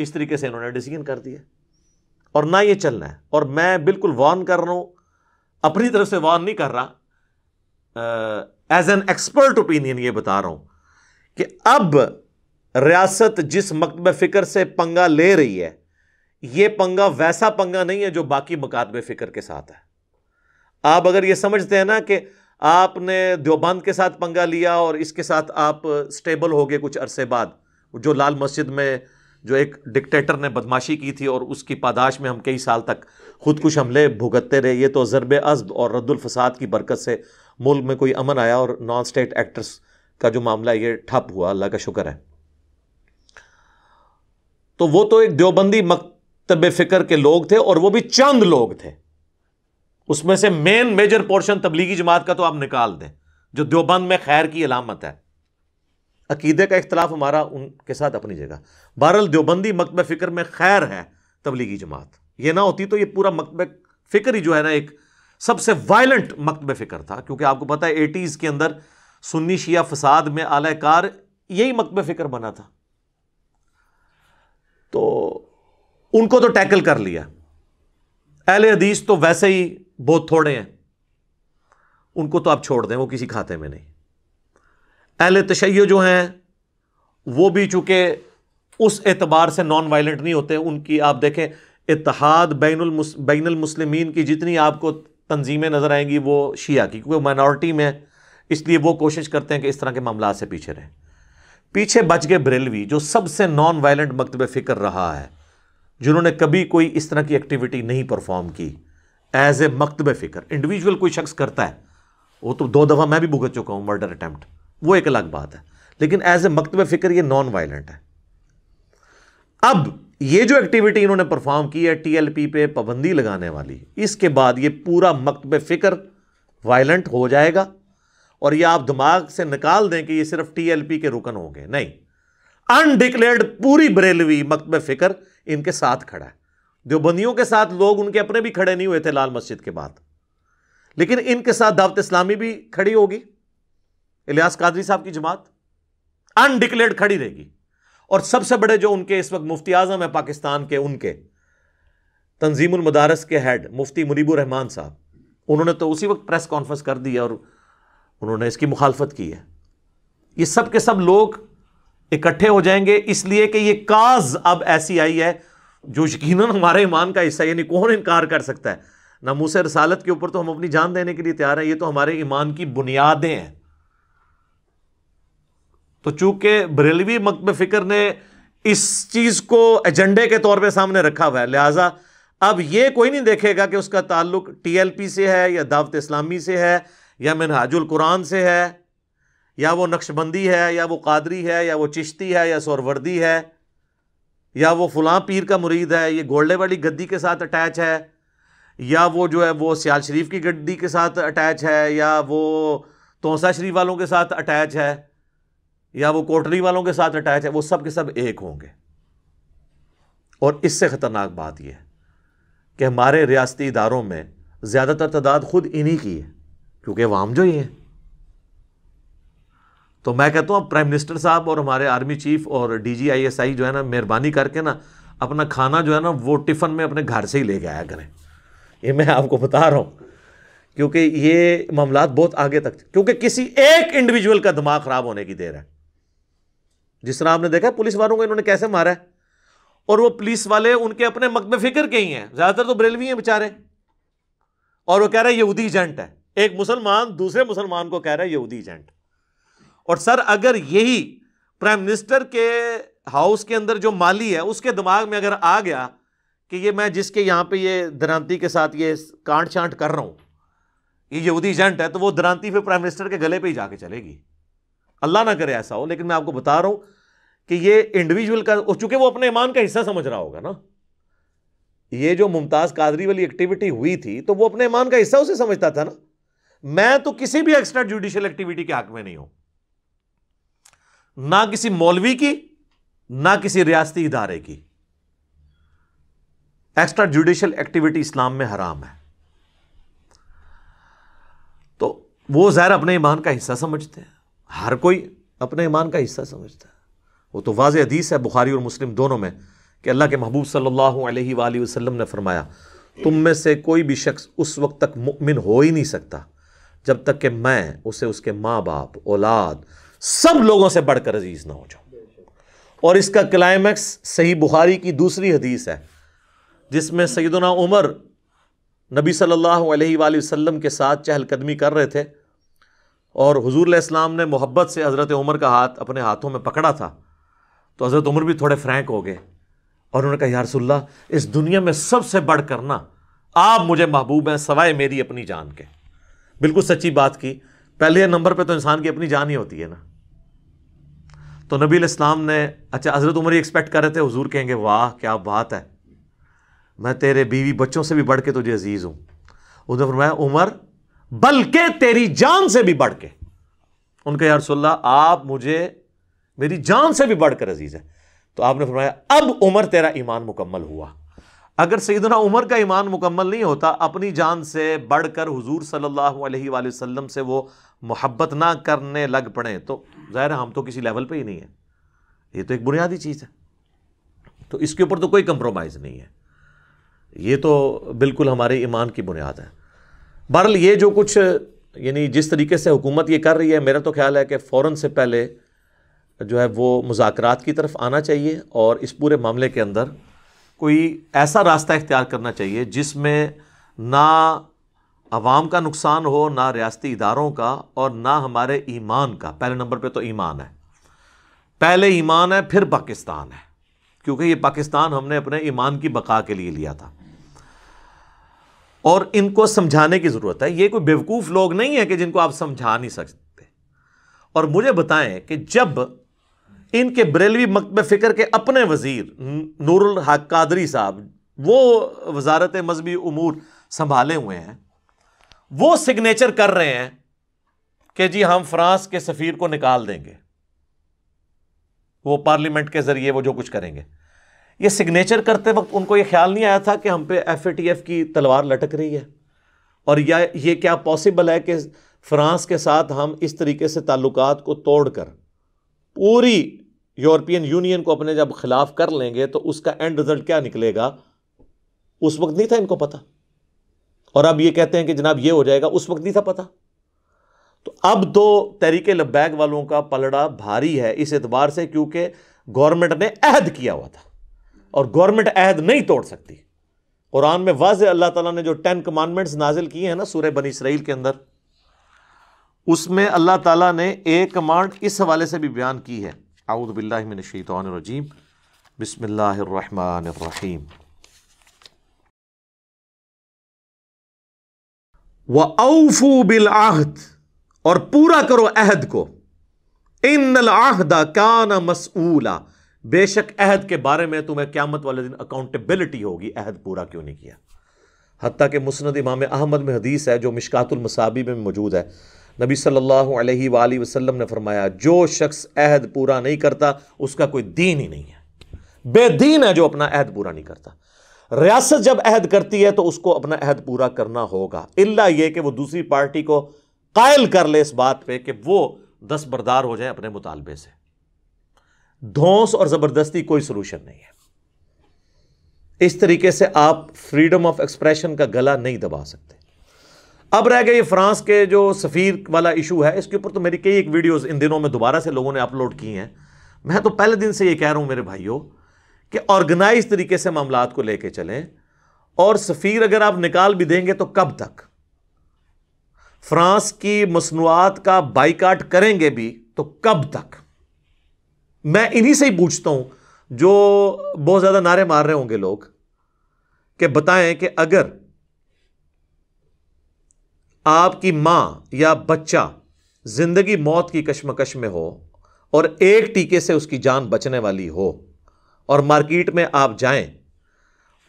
इस तरीके से इन्होंने डिसीजन कर दिया और ना ये चलना है और मैं बिल्कुल वार्न कर रहा हूं अपनी तरफ से वार्न नहीं कर रहा एज एन एक्सपर्ट ओपिनियन ये बता रहा हूं कि अब रियासत जिस मकतब फ़िक्र से पंगा ले रही है ये पंगा वैसा पंगा नहीं है जो बाकी मकादब फ़िक्र के साथ है आप अगर ये समझते हैं ना कि आपने देवबंद के साथ पंगा लिया और इसके साथ आप स्टेबल हो गए कुछ अरसे बाद जो लाल मस्जिद में जो एक डिक्टेटर ने बदमाशी की थी और उसकी पादाश में हम कई साल तक खुदकुश हमले भुगतते रहे ये तो ज़रब अजब और रद्दुल फसाद की बरकत से मुल्क में कोई अमन आया और नॉन स्टेट एक्टर्स का जो मामला ये ठप हुआ अल्लाह का शुक्र है तो वो तो एक देवबंदी मकतब फिक्र के लोग थे और वो भी चंद लोग थे उसमें से main major portion Tablighi Jamaat का तो आप निकाल दें जो देवबंद में खैर की अलामत है अकीदे का इख्तलाफ हमारा उनके साथ अपनी जगह बहरल देवबंदी मकतब फ़िक्र में खैर है तबलीगी जमात ये ना होती तो ये पूरा मकतब फ़िक्र ही जो है ना एक सबसे वायलेंट मकतब फ़िक्र था क्योंकि आपको पता है एटीज़ के अंदर सुन्नी शिया फसाद में आलाकार यही मकतब फ़िक्र बना था तो उनको तो टैकल कर लिया एल हदीस तो वैसे ही बहुत थोड़े हैं उनको तो आप छोड़ दें वो किसी खाते में नहीं अहल तशैय जो हैं वो भी चूंकि उस एतबार से नॉन वायलेंट नहीं होते उनकी आप देखें इतिहाद बैन बैनमसलिमिन की जितनी आपको तंजीमें नज़र आएंगी वो शिया की क्योंकि माइनॉरिटी में इसलिए वो कोशिश करते हैं कि इस तरह के मामला से पीछे रहें पीछे बच गए बरेलवी जो सबसे नॉन वायलेंट मकतब फ़िक्र रहा है जिन्होंने कभी कोई इस तरह की एक्टिविटी नहीं परफॉर्म की एज ए मकतब फ़िक्र इंडिविजुअल कोई शख्स करता है वो तो दो दफ़ा मैं भी भुगत चुका हूँ मर्डर अटैम्प्ट वो एक अलग बात है लेकिन एज ए मकतब फ़िक्र ये नॉन वायलेंट है अब ये जो एक्टिविटी इन्होंने परफॉर्म की है टीएलपी पे पाबंदी लगाने वाली इसके बाद ये पूरा मकतब फ़िक्र वायलेंट हो जाएगा और ये आप दिमाग से निकाल दें कि ये सिर्फ टीएलपी के रुकन होंगे नहीं अनडिक्लेयर्ड पूरी बरेलवी मकतब फ़िक्र इनके साथ खड़ा है देवबंदियों के साथ लोग उनके अपने भी खड़े नहीं हुए थे लाल मस्जिद के बाद लेकिन इनके साथ दावत इस्लामी भी खड़ी होगी इलियास कादरी साहब की जमात अनडिक्लेयर्ड खड़ी रहेगी और सबसे बड़े जो उनके इस वक्त मुफ्ती आजम है पाकिस्तान के उनके तंजीमुल मदारस के हेड मुफ्ती मुनीबुर रहमान साहब उन्होंने तो उसी वक्त प्रेस कॉन्फ्रेंस कर दी और उन्होंने इसकी मुखालफत की है ये सब के सब लोग इकट्ठे हो जाएंगे इसलिए कि ये काज अब ऐसी आई है जो यकीन हमारे ईमान का हिस्सा यानी कौन इनकार कर सकता है नमूस रसालत के ऊपर तो हम अपनी जान देने के लिए तैयार हैं ये तो हमारे ईमान की बुनियादें हैं तो चूंकि बरेलवी मकब फिक्र ने इस चीज़ को एजेंडे के तौर पर सामने रखा हुआ है लिहाजा अब ये कोई नहीं देखेगा कि उसका ताल्लुक टी एल पी से है या दावत इस्लामी से है या मिनहाजुल कुरान से है या वो नक्शबंदी है या वो कादरी है या वो चिश्ती है या सोरवर्दी है या वो फलां पीर का मुरीद है ये गोल्डे वाली गद्दी के साथ अटैच है या वो जो है वो सियाल शरीफ की गद्दी के साथ अटैच है या वो तोसा शरीफ वालों के साथ अटैच है या वो कोटरी वालों के साथ अटैच है वो सब के सब एक होंगे और इससे ख़तरनाक बात यह कि हमारे रियासती इदारों में ज़्यादातर तादाद खुद इन्हीं की है क्योंकि वाम जो ही है तो मैं कहता हूँ प्राइम मिनिस्टर साहब और हमारे आर्मी चीफ और D G I S I जो है ना मेहरबानी करके ना अपना खाना जो है ना वो टिफ़न में अपने घर से ही लेके आया करें ये मैं आपको बता रहा हूँ क्योंकि ये मामला बहुत आगे तक क्योंकि किसी एक इंडिविजुअल का दिमाग ख़राब होने की देर है जिस तरह आपने देखा पुलिस वालों को इन्होंने कैसे मारा है और वो पुलिस वाले उनके अपने मकब फिक्र के ही हैं ज़्यादातर तो बरेलवी हैं बेचारे और वो कह रहे हैं यहूदी एजेंट है एक मुसलमान दूसरे मुसलमान को कह रहा है यहूदी एजेंट और सर अगर यही प्राइम मिनिस्टर के हाउस के अंदर जो माली है उसके दिमाग में अगर आ गया कि ये मैं जिसके यहाँ पे ये दरांती के साथ ये कांट छांट कर रहा हूँ ये यहूदी एजेंट है तो वो दरांती फिर प्राइम मिनिस्टर के गले पे ही जाके चलेगी अल्लाह ना करे ऐसा हो लेकिन मैं आपको बता रहा हूं कि ये इंडिविजुअल का चूंकि वो अपने ईमान का हिस्सा समझ रहा होगा ना ये जो मुमताज़ कादरी वाली एक्टिविटी हुई थी तो वो अपने ईमान का हिस्सा उसे समझता था ना मैं तो किसी भी एक्स्ट्रा जुडिशियल एक्टिविटी के हक में नहीं हूं ना किसी मौलवी की ना किसी रियाती इदारे की एक्स्ट्रा जुडिशियल एक्टिविटी इस्लाम में हराम है तो वो जहर अपने ईमान का हिस्सा समझते हैं हर कोई अपने ईमान का हिस्सा समझता है वो तो वाज हदीस है बुखारी और मुस्लिम दोनों में कि अल्लाह के महबूब सल्लल्लाहु अलैहि वसल्लम ने फरमाया तुम में से कोई भी शख्स उस वक्त तक मुमिन हो ही नहीं सकता जब तक कि मैं उसे उसके माँ बाप औलाद सब लोगों से बढ़कर अजीज़ ना हो जाऊँ और इसका क्लाइमैक्स सही बुखारी की दूसरी हदीस है जिसमें सैदना उमर नबी सल्लल्लाहु अलैहि वसल्लम के साथ चहलकदमी कर रहे थे और हजूर इस्लाम ने मोहब्बत से हज़रत उमर का हाथ अपने हाथों में पकड़ा था तो हज़रत उमर भी थोड़े फ्रैंक हो गए और उन्होंने कहा यारसुल्ला इस दुनिया में सबसे बढ़ करना आप मुझे महबूब हैं सवाए मेरी अपनी जान के बिल्कुल सच्ची बात की पहले नंबर पर तो इंसान की अपनी जान ही होती है ना तो नबी इस्लाम ने अच्छा हज़रत उमर ही एक्सपेक्ट कर रहे थे हजूर कहेंगे वाह क्या बात है मैं तेरे बीवी बच्चों से भी बढ़ के तुझे अजीज़ हूँ उसने मैं उम्र बल्कि तेरी जान से भी बढ़ के उनके यारसोल्ला आप मुझे मेरी जान से भी बढ़कर अजीज है तो आपने फरमाया अब उमर तेरा ईमान मुकम्मल हुआ अगर सईदना उमर का ईमान मुकम्मल नहीं होता अपनी जान से बढ़कर हुजूर सल्लल्लाहु अलैहि वसल्लम से वो मोहब्बत ना करने लग पड़े तो ज़ाहिर हम तो किसी लेवल पे ही नहीं है ये तो एक बुनियादी चीज़ है तो इसके ऊपर तो कोई कंप्रोमाइज़ नहीं है ये तो बिल्कुल हमारे ईमान की बुनियाद है बहरल ये जो कुछ यानी जिस तरीके से हुकूमत ये कर रही है मेरा तो ख्याल है कि फ़ौर से पहले जो है वो मुजाकर की तरफ आना चाहिए और इस पूरे मामले के अंदर कोई ऐसा रास्ता इख्तियार करना चाहिए जिसमें ना आवाम का नुकसान हो ना रियाती इदारों का और ना हमारे ईमान का पहले नंबर पे तो ईमान है पहले ईमान है फिर पाकिस्तान है क्योंकि ये पाकिस्तान हमने अपने ईमान की बका के लिए लिया था और इनको समझाने की ज़रूरत है ये कोई बेवकूफ़ लोग नहीं है कि जिनको आप समझा नहीं सकते और मुझे बताएं कि जब इनके बरेलवी मकब फ़िक्र के अपने वज़ीर नूरुल हक कादरी साहब वो वजारत मजहबी उमूर संभाले हुए हैं वो सिग्नेचर कर रहे हैं कि जी हम फ्रांस के सफ़ीर को निकाल देंगे वो पार्लियामेंट के ज़रिए वो जो कुछ करेंगे ये सिग्नेचर करते वक्त उनको ये ख्याल नहीं आया था कि हम पे एफ की तलवार लटक रही है और या ये क्या पॉसिबल है कि फ्रांस के साथ हम इस तरीके से ताल्लुक को तोड़कर पूरी यूरोपियन यूनियन को अपने जब खिलाफ कर लेंगे तो उसका एंड रिजल्ट क्या निकलेगा उस वक्त नहीं था इनको पता और अब ये कहते हैं कि जनाब ये हो जाएगा उस वक्त नहीं था पता तो अब तो तहरीक लब्बैक वालों का पलड़ा भारी है इस एतबार से क्योंकि गवर्नमेंट ने अहद किया हुआ था और गवर्नमेंट अहद नहीं तोड़ सकती कुरान में वाज अल्लाह ताला ने जो टेन कमांडमेंट्स नाजिल किए हैं ना सूर्य बनी इसराइल के अंदर उसमें अल्लाह ताला ने एक कमांड इस हवाले से भी बयान की है आउदबिल्लाशीतरजीम बसमीम व औफू बिल आहद और पूरा करो अहद को इन आहदा कान मसूला बेशक अहद के बारे में तुम्हें क्यामत वाले दिन अकाउंटेबिलिटी होगी अहद पूरा क्यों नहीं किया हती कि मुसनद इमाम अहमद में हदीस है जो मसाबी में मौजूद है नबी सल्लल्लाहु अलैहि वसल्लम ने फरमाया जो शख्स अहद पूरा नहीं करता उसका कोई दीन ही नहीं है बेदीन है जो अपना अहद पूरा नहीं करता रियासत जब अहद करती है तो उसको अपना अहद पूरा करना होगा इल्ला ये कि वो दूसरी पार्टी को कायल कर ले इस बात पे कि वो बरदार हो जाए अपने मुतालबे से धौस और ज़बरदस्ती कोई सोल्यूशन नहीं है इस तरीके से आप फ्रीडम ऑफ एक्सप्रेशन का गला नहीं दबा सकते अब रह गए फ्रांस के जो सफ़ीर वाला इशू है इसके ऊपर तो मेरी कई एक वीडियोस इन दिनों में दोबारा से लोगों ने अपलोड की हैं मैं तो पहले दिन से ये कह रहा हूं मेरे भाइयों के ऑर्गेनाइज तरीके से मामला को लेकर चले और सफ़ीर अगर आप निकाल भी देंगे तो कब तक फ्रांस की मसनूआत का बाइकाट करेंगे भी तो कब तक मैं इन्हीं से ही पूछता हूं जो बहुत ज्यादा नारे मार रहे होंगे लोग कि बताएं कि अगर आपकी माँ या बच्चा जिंदगी मौत की कश्मकश में हो और एक टीके से उसकी जान बचने वाली हो और मार्केट में आप जाएं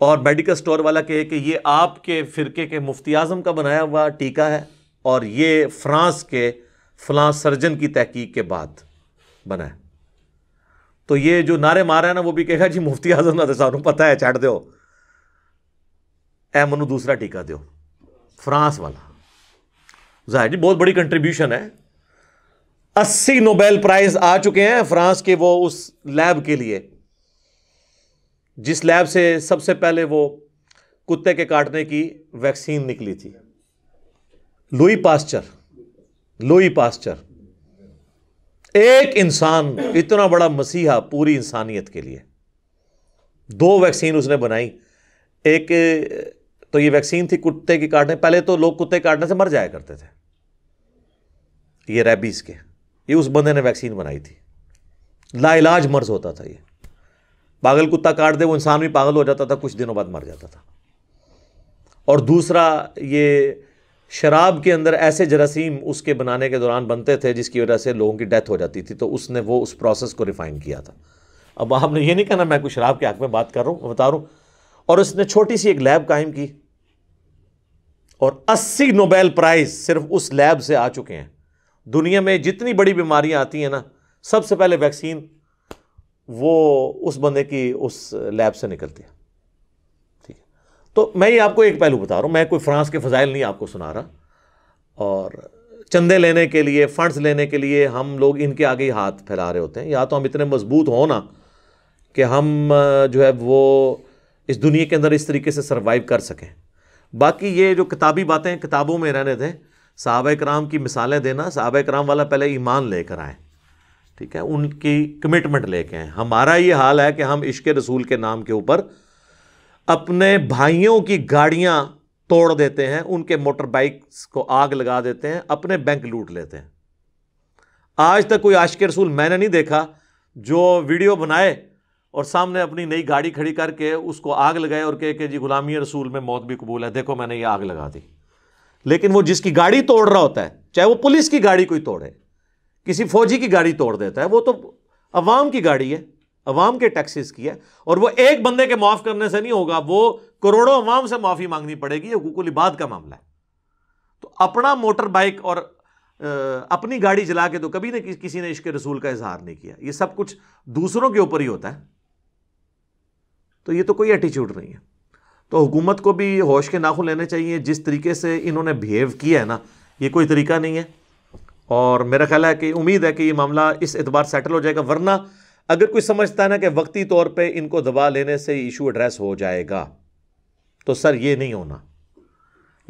और मेडिकल स्टोर वाला कहे कि ये आपके फ़िरके के मुफ्ती आजम का बनाया हुआ टीका है और ये फ्रांस के फ्लां सर्जन की तहकीक के बाद बनाए तो ये जो नारे मारा है ना वो भी कहेगा जी मुफ्ती आजम ना तो ਪਤਾ पता है छो ए मनु दूसरा टीका ਦਿਓ फ्रांस वाला ਜ਼ਾहिर जी बहुत बड़ी कंट्रीब्यूशन है अस्सी नोबेल प्राइज आ चुके हैं फ्रांस के वो उस लैब के लिए जिस लैब से सबसे पहले वो कुत्ते के काटने की वैक्सीन निकली थी लुई पास्चर लुई पास्चर एक इंसान इतना बड़ा मसीहा पूरी इंसानियत के लिए दो वैक्सीन उसने बनाई एक तो ये वैक्सीन थी कुत्ते की काटने पहले तो लोग कुत्ते काटने से मर जाया करते थे ये रेबीज़ के ये उस बंदे ने वैक्सीन बनाई थी लाइलाज मर्ज होता था ये पागल कुत्ता काट दे वो इंसान भी पागल हो जाता था कुछ दिनों बाद मर जाता था और दूसरा ये शराब के अंदर ऐसे जरासीम उसके बनाने के दौरान बनते थे जिसकी वजह से लोगों की डेथ हो जाती थी तो उसने वो उस प्रोसेस को रिफ़ाइन किया था अब आपने ये नहीं कहना मैं कुछ शराब के हक में बात कर रहा हूँ बता रहा हूँ और उसने छोटी सी एक लैब कायम की और 80 नोबेल प्राइज़ सिर्फ उस लैब से आ चुके हैं दुनिया में जितनी बड़ी बीमारियां आती हैं ना सबसे पहले वैक्सीन वो उस बंदे की उस लैब से निकलती है तो मैं ये आपको एक पहलू बता रहा हूँ मैं कोई फ्रांस के फजाइल नहीं आपको सुना रहा और चंदे लेने के लिए फंड्स लेने के लिए हम लोग इनके आगे ही हाथ फैला रहे होते हैं या तो हम इतने मजबूत हों ना कि हम जो है वो इस दुनिया के अंदर इस तरीके से सर्वाइव कर सकें बाकी ये जो किताबी बातें किताबों में रहने दें सहाब कराम की मिसालें देना सहाब कराम वाला पहले ईमान लेकर आए ठीक है उनकी कमिटमेंट लेके आएँ हमारा ये हाल है कि हम इश्क रसूल के नाम के ऊपर अपने भाइयों की गाड़ियां तोड़ देते हैं उनके मोटर बाइक्स को आग लगा देते हैं अपने बैंक लूट लेते हैं आज तक कोई के रसूल मैंने नहीं देखा जो वीडियो बनाए और सामने अपनी नई गाड़ी खड़ी करके उसको आग लगाए और कहे कि जी गुलामी रसूल में मौत भी कबूल है देखो मैंने ये आग लगा दी लेकिन वो जिसकी गाड़ी तोड़ रहा होता है चाहे वो पुलिस की गाड़ी कोई तोड़े किसी फौजी की गाड़ी तोड़ देता है वो तो अवाम की गाड़ी है अवाम के टैक्सेस की है और वो एक बंदे के माफ़ करने से नहीं होगा वो करोड़ों अवाम से माफ़ी मांगनी पड़ेगी हकूकुल इबाद का मामला है तो अपना मोटर बाइक और अपनी गाड़ी चला के तो कभी ने किसी ने इश्क रसूल का इजहार नहीं किया ये सब कुछ दूसरों के ऊपर ही होता है तो ये तो कोई एटीट्यूड नहीं है तो हुकूमत को भी होश के नाखून लेने चाहिए जिस तरीके से इन्होंने बिहेव किया है ना ये कोई तरीका नहीं है और मेरा ख्याल है कि उम्मीद है कि ये मामला इस एतबार सेटल हो जाएगा वरना अगर कोई समझता है ना कि वक्ती तौर पे इनको दबा लेने से इशू एड्रेस हो जाएगा तो सर ये नहीं होना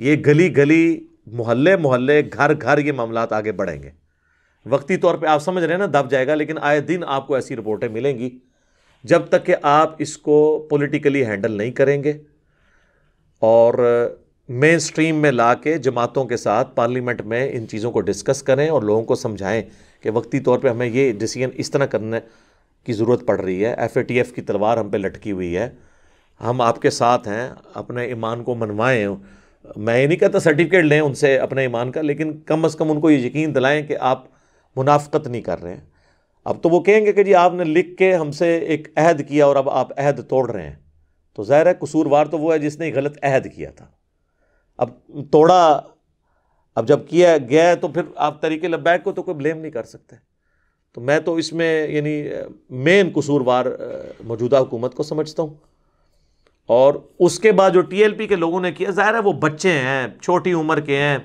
ये गली गली मोहल्ले मोहल्ले घर घर ये मामला आगे बढ़ेंगे वक्ती तौर पे आप समझ रहे हैं ना दब जाएगा लेकिन आए दिन आपको ऐसी रिपोर्टें मिलेंगी जब तक कि आप इसको पॉलिटिकली हैंडल नहीं करेंगे और मेन स्ट्रीम में ला के जमातों के साथ पार्लियामेंट में इन चीज़ों को डिस्कस करें और लोगों को समझाएं कि वक्ती तौर पे हमें ये डिसीजन इस तरह करना की ज़रूरत पड़ रही है एफ की तलवार हम पे लटकी हुई है हम आपके साथ हैं अपने ईमान को मनवाएं मैं ये नहीं कहता सर्टिफिकेट लें उनसे अपने ईमान का लेकिन कम अज़ कम उनको ये यकीन दिलाएं कि आप मुनाफ्त नहीं कर रहे हैं अब तो वो कहेंगे कि जी आपने लिख के हमसे एक अहद किया और अब आप अहद तोड़ रहे हैं तो ज़ाहिर है कसूरवार तो वो है जिसने गलत अहद किया था अब तोड़ा अब जब किया गया तो फिर आप तरीके लब्बैक को तो कोई ब्लेम नहीं कर सकते तो मैं तो इसमें यानी मेन कसूरवार मौजूदा हुकूमत को समझता हूँ और उसके बाद जो टीएलपी के लोगों ने किया ज़ाहिर है वो बच्चे हैं छोटी उम्र के हैं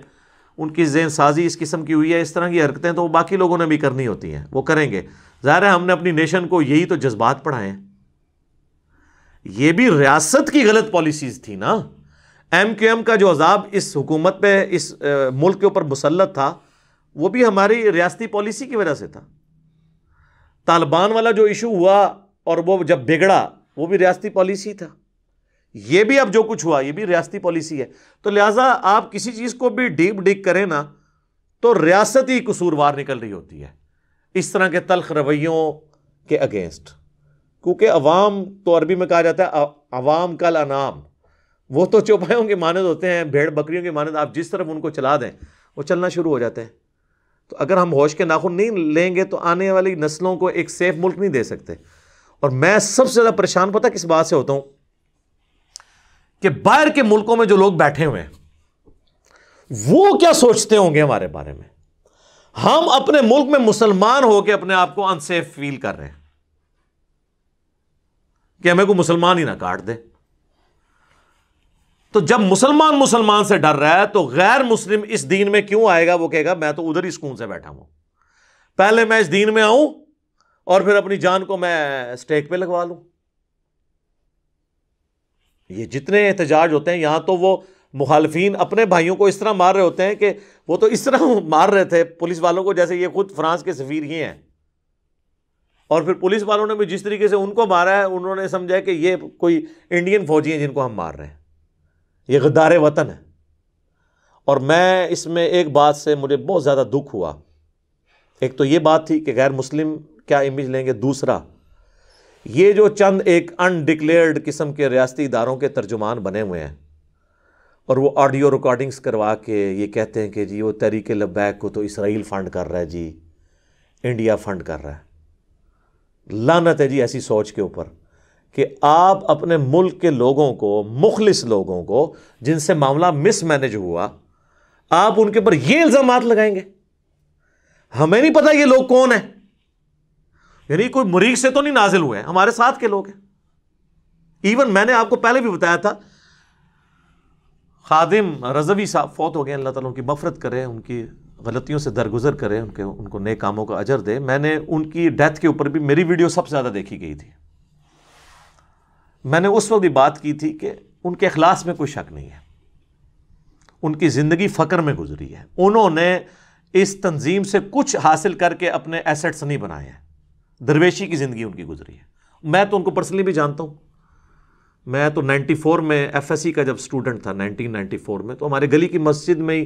उनकी जेन साजी इस किस्म की हुई है इस तरह की हरकतें तो बाकी लोगों ने भी करनी होती हैं वो करेंगे ज़ाहिर है हमने अपनी नेशन को यही तो जज्बात पढ़ाए हैं ये भी रियासत की गलत पॉलिसीज़ थी ना एम क्यू एम का जो अजाब इस हुकूमत पर इस मुल्क के ऊपर मुसलत था वो भी हमारी रियासती पॉलिसी की वजह से था तालिबान वाला जो इशू हुआ और वो जब बिगड़ा वो भी रियासती पॉलिसी था ये भी अब जो कुछ हुआ ये भी रियाती पॉलिसी है तो लिहाजा आप किसी चीज़ को भी डीप डिग करें ना तो रियासत ही कसूरवार निकल रही होती है इस तरह के तलख रवैयों के अगेंस्ट क्योंकि अवाम तो अरबी में कहा जाता है अवाम कल अनाम वो तो चौपायों के मानद होते हैं भेड़ बकरियों के मानद आप जिस तरफ उनको चला दें वो चलना शुरू हो जाते हैं तो अगर हम होश के नाखून नहीं लेंगे तो आने वाली नस्लों को एक सेफ मुल्क नहीं दे सकते और मैं सबसे ज़्यादा परेशान पता किस बात से होता हूं कि बाहर के मुल्कों में जो लोग बैठे हुए हैं वो क्या सोचते होंगे हमारे बारे में हम अपने मुल्क में मुसलमान होकर अपने आप को अनसेफ फील कर रहे हैं कि हमें को मुसलमान ही ना काट दे तो जब मुसलमान मुसलमान से डर रहा है तो गैर मुस्लिम इस दीन में क्यों आएगा वो कहेगा मैं तो उधर ही सुकून से बैठा हूं पहले मैं इस दीन में आऊं और फिर अपनी जान को मैं स्टेक पे लगवा लूं ये जितने एहतजाज होते हैं यहां तो वो मुखालफी अपने भाइयों को इस तरह मार रहे होते हैं कि वो तो इस तरह मार रहे थे पुलिस वालों को जैसे ये खुद फ्रांस के सफ़ीर ही हैं और फिर पुलिस वालों ने भी जिस तरीके से उनको मारा है उन्होंने समझा कि ये कोई इंडियन फौजी हैं जिनको हम मार रहे हैं ये गदार वतन है और मैं इसमें एक बात से मुझे बहुत ज़्यादा दुख हुआ एक तो ये बात थी कि गैर मुस्लिम क्या इमेज लेंगे दूसरा ये जो चंद एक अनडिक्लेयर्ड किस्म के रियाती इदारों के तर्जुमान बने हुए हैं और वो ऑडियो रिकॉर्डिंग्स करवा के ये कहते हैं कि जी वो तहरीक लब्बैक को तो इसराइल फ़ंड कर रहा है जी इंडिया फ़ंड कर रहा है लानत है जी ऐसी सोच के ऊपर कि आप अपने मुल्क के लोगों को मुखलिस लोगों को जिनसे मामला मिसमैनेज हुआ आप उनके ऊपर ये इल्ज़ाम लगाएंगे हमें नहीं पता ये लोग कौन है यानी कोई मुरीख से तो नहीं नाजिल हुए हैं हमारे साथ के लोग हैं इवन मैंने आपको पहले भी बताया था खादिम रजवी साहब फौत हो गए अल्लाह तला उनकी मफरत करें उनकी गलतियों से दरगुजर करें उनके उनको नए कामों का अजर दे मैंने उनकी डेथ के ऊपर भी मेरी वीडियो सबसे ज़्यादा देखी गई थी मैंने उस वक्त भी बात की थी कि उनके अखलास में कोई शक नहीं है उनकी ज़िंदगी फ़कर में गुजरी है उन्होंने इस तंजीम से कुछ हासिल करके अपने एसेट्स नहीं बनाए हैं दरवेशी की ज़िंदगी उनकी गुजरी है मैं तो उनको पर्सनली भी जानता हूँ मैं तो 94 में एफएससी का जब स्टूडेंट था 1994 में तो हमारे गली की मस्जिद में ही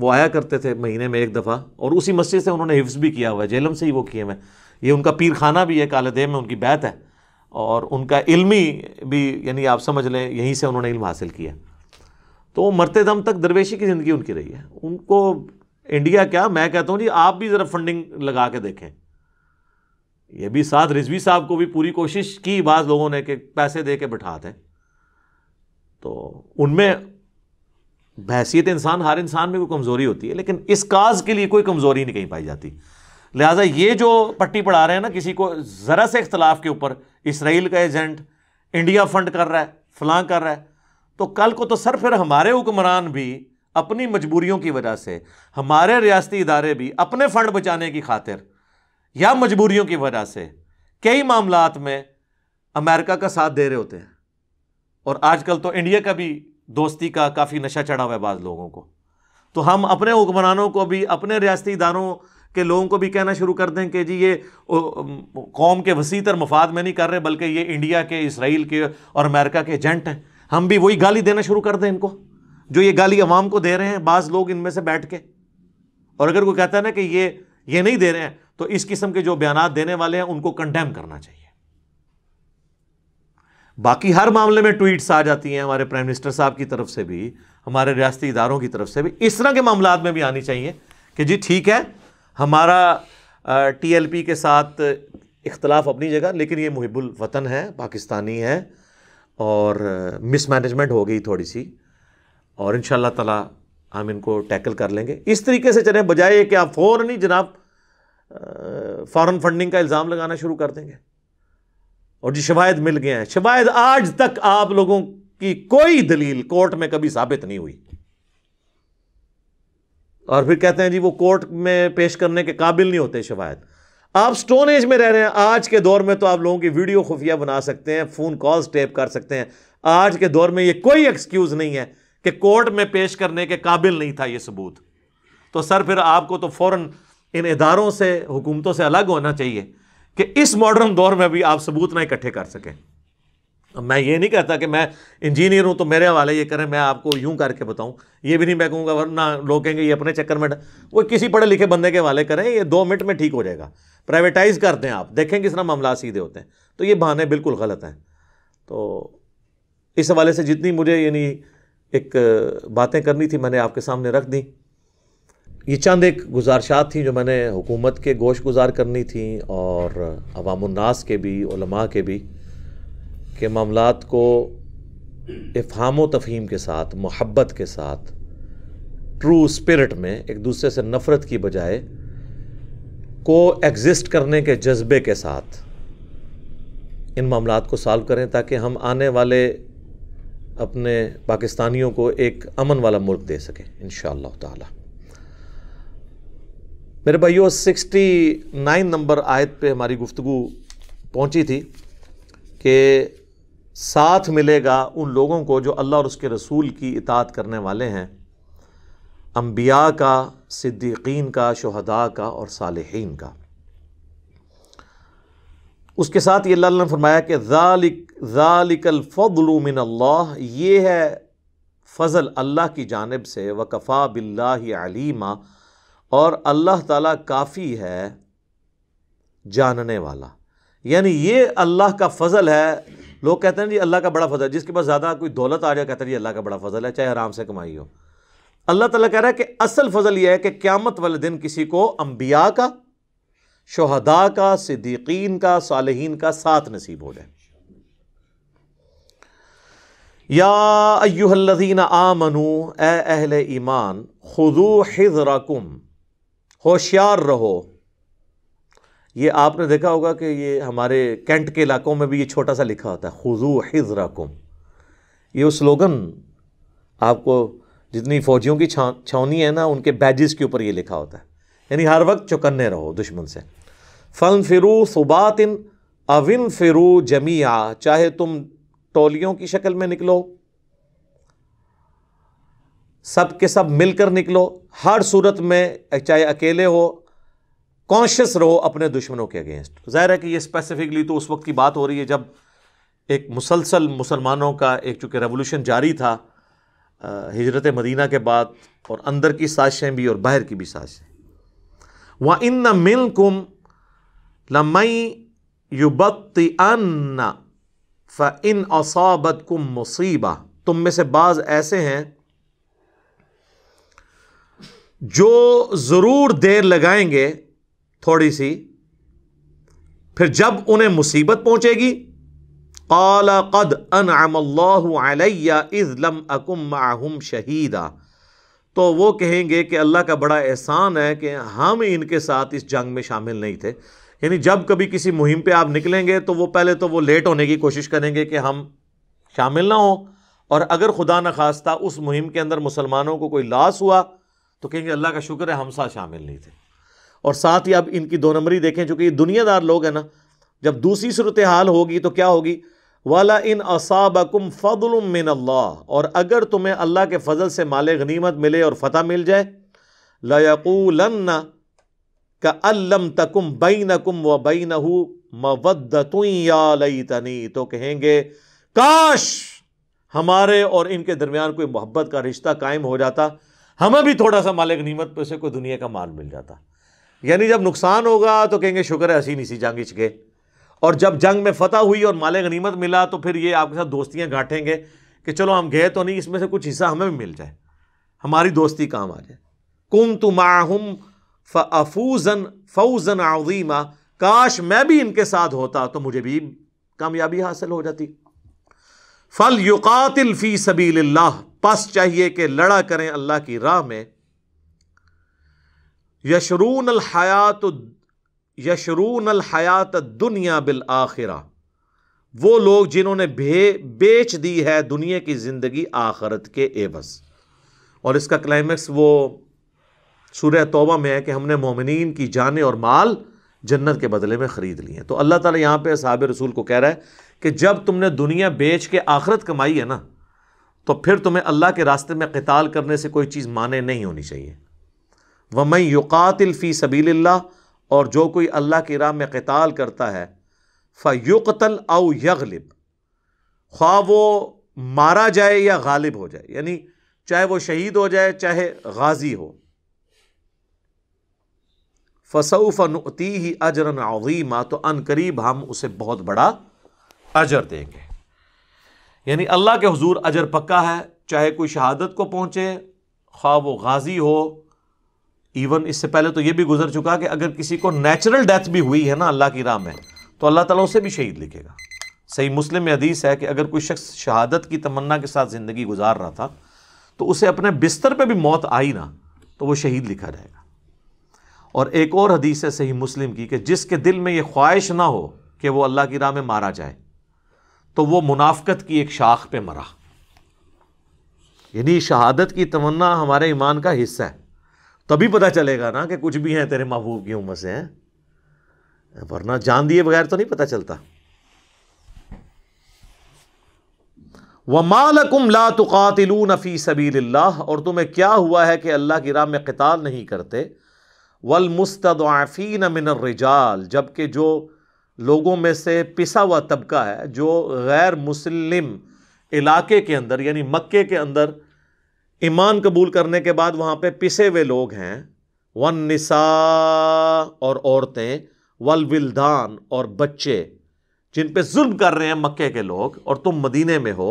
वो आया करते थे महीने में एक दफ़ा और उसी मस्जिद से उन्होंने हिफ्स भी किया हुआ है जेलम से ही वो किए हुए ये उनका पीर खाना भी है कालदेव में उनकी बैत है और उनका इल्मी भी यानी आप समझ लें यहीं से उन्होंने इल्म हासिल किया तो वो मरते दम तक दरवेशी की ज़िंदगी उनकी रही है उनको इंडिया क्या मैं कहता हूँ जी आप भी ज़रा फंडिंग लगा के देखें ये भी साथ रिजवी साहब को भी पूरी कोशिश की बाज़ लोगों ने कि पैसे दे के बैठा दें तो उनमें बहसीत इंसान हर इंसान में कोई कमज़ोरी होती है लेकिन इस काज के लिए कोई कमज़ोरी नहीं कहीं पाई जाती लिहाजा ये जो पट्टी पढ़ा रहे हैं ना किसी को ज़रा से इख्तलाफ के ऊपर इसराइल का एजेंट इंडिया फंड कर रहा है फलां कर रहा है तो कल को तो सर फिर हमारे हुक्मरान भी अपनी मजबूरियों की वजह से हमारे रियासती इदारे भी अपने फंड बचाने की खातिर या मजबूरियों की वजह से कई मामला में अमेरिका का साथ दे रहे होते हैं और आजकल तो इंडिया का भी दोस्ती का काफ़ी नशा चढ़ा हुआ है बाज़ लोगों को तो हम अपने हुक्मरानों को भी अपने रियासती इदारों कि लोगों को भी कहना शुरू कर दें कि जी ये कौम के वसी तर मफाद में नहीं कर रहे बल्कि ये इंडिया के इसराइल के और अमेरिका के एजेंट हैं हम भी वही गाली देना शुरू कर दें इनको जो ये गाली अवाम को दे रहे हैं बाज़ लोग इनमें से बैठ के और अगर कोई कहता है ना कि ये ये नहीं दे रहे हैं तो इस किस्म के जो बयान देने वाले हैं उनको कंडेम करना चाहिए बाकी हर मामले में ट्वीट्स आ जाती हैं हमारे प्राइम मिनिस्टर साहब की तरफ से भी हमारे रियासती इदारों की तरफ से भी इस तरह के मामला में भी आनी चाहिए कि जी ठीक है हमारा टीएलपी के साथ इख्तलाफ अपनी जगह लेकिन ये मुहिबुल वतन है पाकिस्तानी है और मिसमैनेजमेंट हो गई थोड़ी सी और इन ताला हम इनको टैकल कर लेंगे इस तरीके से चले बजाय कि आप फ़ौर नहीं जनाब फ़ॉरन फंडिंग का इल्ज़ाम लगाना शुरू कर देंगे और जी शवायद मिल गए हैं शवायद आज तक आप लोगों की कोई दलील कोर्ट में कभी साबित नहीं हुई और फिर कहते हैं जी वो कोर्ट में पेश करने के काबिल नहीं होते शवायद आप स्टोन एज में रह रहे हैं आज के दौर में तो आप लोगों की वीडियो खुफिया बना सकते हैं फ़ोन कॉल्स टेप कर सकते हैं आज के दौर में ये कोई एक्सक्यूज़ नहीं है कि कोर्ट में पेश करने के काबिल नहीं था ये सबूत तो सर फिर आपको तो फ़ौर इन इदारों से हुकूमतों से अलग होना चाहिए कि इस मॉडर्न दौर में भी आप सबूत ना इकट्ठे कर सकें मैं ये नहीं कहता कि मैं इंजीनियर हूँ तो मेरे हवाले ये करें मैं आपको यूं करके बताऊँ ये भी नहीं मैं कहूँगा वरना लोग कहेंगे ये अपने चक्कर में वो किसी पढ़े लिखे बंदे के हवाले करें ये दो मिनट में ठीक हो जाएगा प्राइवेटाइज करते हैं आप देखें किस तरह मामला सीधे होते हैं तो ये बहाने बिल्कुल गलत हैं तो इस हवाले से जितनी मुझे यानी एक बातें करनी थी मैंने आपके सामने रख दी ये चंद एक गुजारशात थी जो मैंने हुकूमत के गोश गुजार करनी थी और अवामनास के भी के भी के मामला को इफ़ाम तफ़हीम के साथ मोहब्बत के साथ ट्रू स्पिरिट में एक दूसरे से नफ़रत की बजाय को एग्ज़िस्ट करने के जज्बे के साथ इन मामला को सॉल्व करें ताकि हम आने वाले अपने पाकिस्तानियों को एक अमन वाला मुल्क दे सकें इन ताला मेरे भाइयों सिक्सटी नाइन नंबर आयत पे हमारी गुफ्तु पहुँची थी कि साथ मिलेगा उन लोगों को जो अल्लाह और उसके रसूल की इतात करने वाले हैं अम्बिया का सिद्दीकीन का शहदा का और सालहीन का उसके साथ ये अल्लाह ने फरमाया कि ज़ालिक ज़ालिकल मिन अल्लाह ये है फ़ज़ल अल्लाह की जानब से वकफ़ा बिल्ला अलीमा और अल्लाह ताला काफ़ी है जानने वाला यानी ये अल्लाह का फ़ज़ल है लोग कहते हैं जी अल्लाह का बड़ा फजल जिसके पास ज़्यादा कोई दौलत आ जाए कहते हैं जी अल्लाह का बड़ा फजल है चाहे आराम से कमाई हो अल्लाह तला कह रहा है कि असल फजल यह है कि क्यामत वाले दिन किसी को अम्बिया का शहदा का सिद्दीकीन का सालहीन का साथ नसीब हो जाए या अयुहल्लीन आमनु ए अहल ईमान खुदू हिजरकुम होशियार रहो ये आपने देखा होगा कि ये हमारे कैंट के इलाकों में भी ये छोटा सा लिखा होता है खुजू कुम ये वो स्लोगन आपको जितनी फौजियों की छा छावनी है ना उनके बैजेस के ऊपर ये लिखा होता है यानी हर वक्त चौकन्ने रहो दुश्मन से फन फिरू सुबातिन अविन फिरू जमिया चाहे तुम टोलियों की शक्ल में निकलो सब के सब मिलकर निकलो हर सूरत में चाहे अकेले हो कॉन्शियस रहो अपने दुश्मनों के अगेंस्ट तो जाहिर है कि ये स्पेसिफिकली तो उस वक्त की बात हो रही है जब एक मुसलसल मुसलमानों का एक चूँकि रेवोल्यूशन जारी था हिजरत मदीना के बाद और अंदर की साजिशें भी और बाहर की भी साजिशें व इन न मिल कुम लमई युबत अन फ इन असाबत कुम मुसीबा तुम में से बाज़ ऐसे हैं जो ज़रूर देर लगाएंगे थोड़ी सी फिर जब उन्हें मुसीबत पहुंचेगी काला कद इज़लम अकुम शहीदा तो वो कहेंगे कि अल्लाह का बड़ा एहसान है कि हम इनके साथ इस जंग में शामिल नहीं थे यानी जब कभी किसी मुहिम पे आप निकलेंगे तो वो पहले तो वो लेट होने की कोशिश करेंगे कि हम शामिल ना हों और अगर खुदा न खास्ता उस मुहिम के अंदर मुसलमानों को कोई लाश हुआ तो कहेंगे अल्लाह का शुक्र है हम साथ शामिल नहीं थे और साथ ही अब इनकी दो नंबरी देखें चूंकि ये दुनियादार लोग हैं ना जब दूसरी सूरत हाल होगी तो क्या होगी वाला इन असाबकुम फ़ल मिन अल्लाह और अगर तुम्हें अल्लाह के फ़जल से माल गनीमत मिले और फतह मिल जाए लयकूलन्ना का अल्लम तकुम बई नकुम व बई नहू मवदतुई तनी तो कहेंगे काश हमारे और इनके दरमियान कोई मोहब्बत का रिश्ता कायम हो जाता हमें भी थोड़ा सा मालिक नीमत पे से कोई दुनिया का माल मिल जाता यानी जब नुकसान होगा तो कहेंगे शुक्र है हसीन इसी जंग इच गए और जब जंग में फतह हुई और माले गनीमत मिला तो फिर ये आपके साथ दोस्तियाँ गाँटेंगे कि चलो हम गए तो नहीं इसमें से कुछ हिस्सा हमें भी मिल जाए हमारी दोस्ती काम आ जाए कुम तुम माहम फूजन फौजन आवीमा काश मैं भी इनके साथ होता तो मुझे भी कामयाबी हासिल हो जाती फल युकातिल फ़ी सबील पस चाहिए कि लड़ा करें अल्लाह की राह में यशरून हयात यशरून हयात दुनिया बिल आखिरा वो लोग जिन्होंने भे बेच दी है दुनिया की ज़िंदगी आखरत के एवज और इसका क्लाइमेक्स वो सूर्य तोबा में है कि हमने मोमिन की जान और माल जन्नत के बदले में ख़रीद लिए तो अल्लाह ताला यहाँ पे साहब रसूल को कह रहा है कि जब तुमने दुनिया बेच के आखरत कमाई है ना तो फिर तुम्हें अल्लाह के रास्ते में कताल करने से कोई चीज़ माने नहीं होनी चाहिए वमई युकातिल फ़ी सबील्ला और जो कोई अल्लाह की राह में कताल करता है फ़ुकतल अव यगलिब ख्वा वो मारा जाए या गालिब हो जाए यानी चाहे वो शहीद हो जाए चाहे गाजी हो फसऊफ़ नुती ही अजरन अवीमा तो अन करीब हम उसे बहुत बड़ा अजर देंगे यानी अल्लाह के हजूर अजर पक्का है चाहे कोई शहादत को पहुँचे ख्वा वो गाजी हो इवन इससे पहले तो ये भी गुजर चुका कि अगर किसी को नेचुरल डेथ भी हुई है ना अल्लाह की राह में तो अल्लाह तला उसे भी शहीद लिखेगा सही मुस्लिम में हदीस है कि अगर कोई शख्स शहादत की तमन्ना के साथ ज़िंदगी गुजार रहा था तो उसे अपने बिस्तर पर भी मौत आई ना तो वो शहीद लिखा जाएगा और एक और हदीस है सही मुस्लिम की कि जिसके दिल में यह ख्वाहिश ना हो कि वह अल्लाह की राह में मारा जाए तो वह मुनाफ्त की एक शाख पर मरा यानी शहादत की तमन्ना हमारे ईमान का हिस्सा है तभी पता चलेगा ना कि कुछ भी हैं तेरे महबूब की उम्र से हैं वरना जान दिए बगैर तो नहीं पता चलता व मालकुम ला तुकातिलू नफ़ी सबील और तुम्हें क्या हुआ है कि अल्लाह की राह में कताल नहीं करते वल मुस्तफ़ीन मिन रिजाल जबकि जो लोगों में से पिसा हुआ तबका है जो गैर मुस्लिम इलाके के अंदर यानी मक्के के अंदर ईमान कबूल करने के बाद वहाँ पे पिसे हुए लोग हैं वन निसा और औरतें वल विलदान और बच्चे जिन पे जुल्म कर रहे हैं मक्के के लोग और तुम मदीने में हो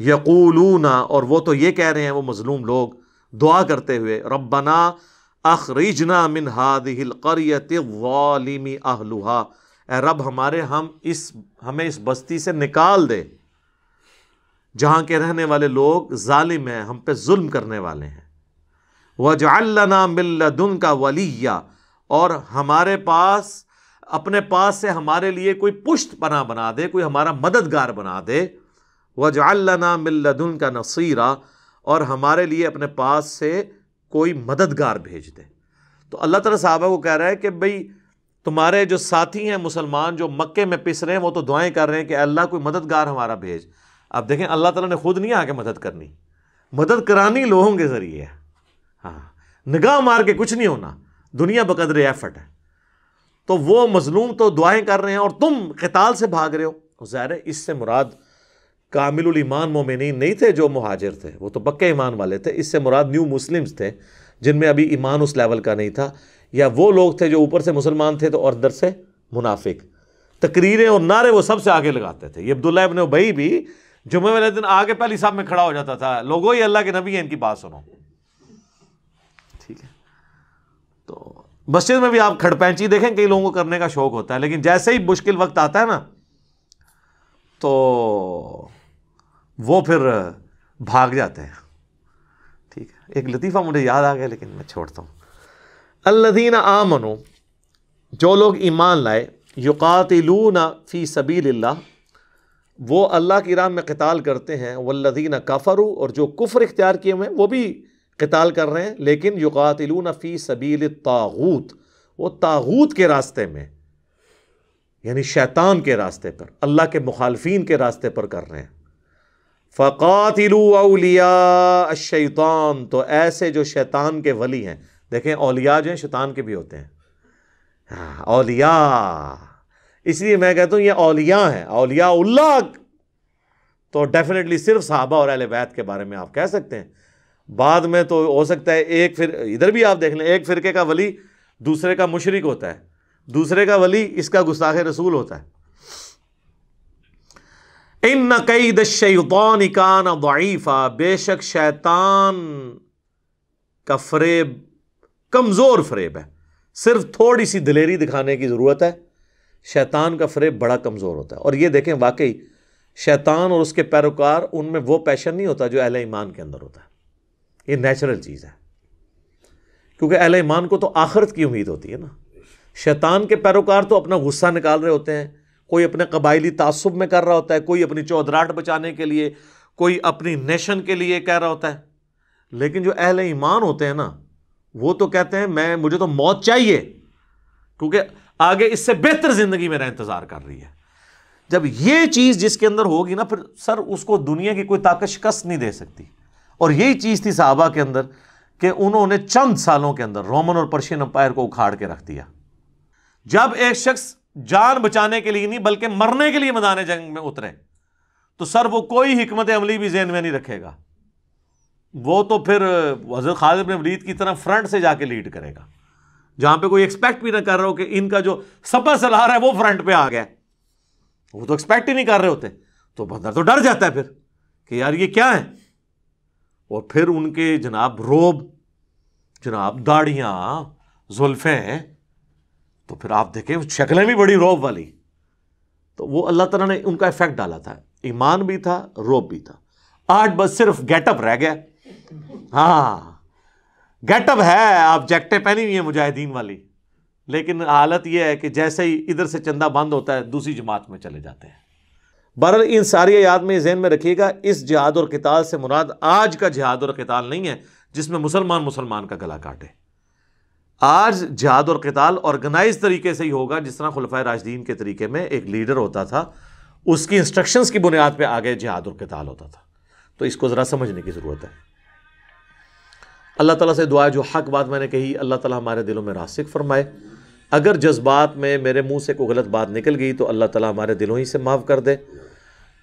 यकूलूना और वो तो ये कह रहे हैं वो मजलूम लोग दुआ करते हुए रब्बना अखरीजना मिन वालिमी आहलुहा रब हमारे हम इस हमें इस बस्ती से निकाल दे जहाँ के रहने वाले लोग ालिम हैं हम पे जुल्म करने वाले हैं वजालना मिल्लदन का वलिया और हमारे पास अपने पास से हमारे लिए कोई पुश्त पना बना दे कोई हमारा मददगार बना दे वजालना मिल्लदन का नसीरा और हमारे लिए अपने पास से कोई मददगार भेज दे तो अल्लाह तला साहबा को कह रहा है कि भाई तुम्हारे जो साथी हैं मुसलमान जो मक्के में पिस रहे हैं वो तो दुआएं कर रहे हैं कि अल्लाह कोई मददगार हमारा भेज अब देखें अल्लाह ताला ने खुद नहीं आके मदद करनी मदद करानी लोगों के ज़रिए हाँ निगाह मार के कुछ नहीं होना दुनिया बकदरे एफर्ट है तो वो मजलूम तो दुआएं कर रहे हैं और तुम कताल से भाग रहे हो ज़ाहिर है इससे मुराद कामिल ईमान मोमिन नहीं थे जो महाजिर थे वो तो पक्के ईमान वाले थे इससे मुराद न्यू मुस्लिम्स थे जिनमें अभी ईमान उस लेवल का नहीं था या वो लोग थे जो ऊपर से मुसलमान थे तो और दर से मुनाफिक तकरीरें और नारे वो सबसे आगे लगाते थे ये अब्दुल्ला भई भी जुमे वाले दिन आगे पहली साहब में खड़ा हो जाता था लोगों ही अल्लाह के नबी है इनकी बात सुनो ठीक है तो मस्जिद में भी आप खड़पैंची देखें कई लोगों को करने का शौक होता है लेकिन जैसे ही मुश्किल वक्त आता है ना तो वो फिर भाग जाते हैं ठीक है एक लतीफ़ा मुझे याद आ गया लेकिन मैं छोड़ता हूँ अल्लादीन आमनो जो लोग ईमान लाए ना फ़ी सबील वो अल्लाह की राह में कताल करते हैं वल्लदीन काफ़र और जो कुफर इख्तियार किए हुए हैं वो भी कताल कर रहे हैं लेकिन युकातिलून नफ़ी सबील तागूत वो तागूत के रास्ते में यानी शैतान के रास्ते पर अल्लाह के मुखालफी के रास्ते पर कर रहे हैं फ़ातिलू अलिया शैतान तो ऐसे जो शैतान के वली हैं देखें अलिया जो हैं शैतान के भी होते हैं अलिया हाँ, इसलिए मैं कहता हूँ ये औलिया है अलिया उल्ला तो डेफिनेटली सिर्फ साहबा और अहल बैत के बारे में आप कह सकते हैं बाद में तो हो सकता है एक फिर इधर भी आप देख लें एक फ़िरके का वली दूसरे का मुशरक होता है दूसरे का वली इसका गुस्ताख रसूल होता है इन न कई दशैतान इकान वाइफा बेशक शैतान का फरेब कमज़ोर फरेब है सिर्फ थोड़ी सी दिलेरी दिखाने की ज़रूरत है शैतान का फ्रेब बड़ा कमज़ोर होता है और ये देखें वाकई शैतान और उसके पैरोकार उनमें वो पैशन नहीं होता जो अहल ईमान के अंदर होता है ये नेचुरल चीज़ है क्योंकि अहल ईमान को तो आखरत की उम्मीद होती है ना शैतान के पैरोकार तो अपना गुस्सा निकाल रहे होते हैं कोई अपने कबायली तसब में कर रहा होता है कोई अपनी चौधराहट बचाने के लिए कोई अपनी नेशन के लिए कह रहा होता है लेकिन जो अहल ईमान होते हैं ना वो तो कहते हैं मैं मुझे तो मौत चाहिए क्योंकि आगे इससे बेहतर ज़िंदगी मेरा इंतज़ार कर रही है जब ये चीज़ जिसके अंदर होगी ना फिर सर उसको दुनिया की कोई ताकत शिकस्त नहीं दे सकती और यही चीज़ थी साहबा के अंदर कि उन्होंने चंद सालों के अंदर रोमन और पर्शियन अंपायर को उखाड़ के रख दिया जब एक शख्स जान बचाने के लिए नहीं बल्कि मरने के लिए मदान जंग में उतरे तो सर वो कोई हमत अमली भी जेन में नहीं रखेगा वो तो फिर हजरत खालिद ने वलीद की तरह फ्रंट से जाके लीड करेगा जहां पे कोई एक्सपेक्ट भी ना कर रहा हो कि इनका जो सपा सलार है वो फ्रंट पे आ गया वो तो एक्सपेक्ट ही नहीं कर रहे होते तो बंदा तो डर जाता है फिर कि यार ये क्या है और फिर उनके जनाब रोब जनाब दाढ़ियां जुल्फे तो फिर आप देखें शक्लें भी बड़ी रोब वाली तो वो अल्लाह तला ने उनका इफेक्ट डाला था ईमान भी था रोब भी था आठ बस सिर्फ गेटअप रह गया हाँ गेटअप है आप जैकटें पहनी हुई हैं मुजाहिदीन वाली लेकिन हालत यह है कि जैसे ही इधर से चंदा बंद होता है दूसरी जमात में चले जाते हैं बहरल इन सारी याद में जहन में रखिएगा इस जहाद और किताल से मुराद आज का जहाद और किताल नहीं है जिसमें मुसलमान मुसलमान का गला काटे आज जहाद और किताल ऑर्गेनाइज तरीके से ही होगा जिस तरह खुलफा राजदीन के तरीके में एक लीडर होता था उसकी इंस्ट्रक्शंस की बुनियाद पर आगे जहाद और किताल होता था तो इसको ज़रा समझने की ज़रूरत है अल्लाह ताला से दुआ है जो हक बात मैंने कही अल्लाह ताला हमारे दिलों में रासिक फरमाए अगर जज्बात में मेरे मुंह से कोई गलत बात निकल गई तो अल्लाह ताला हमारे दिलों ही से माफ़ कर दे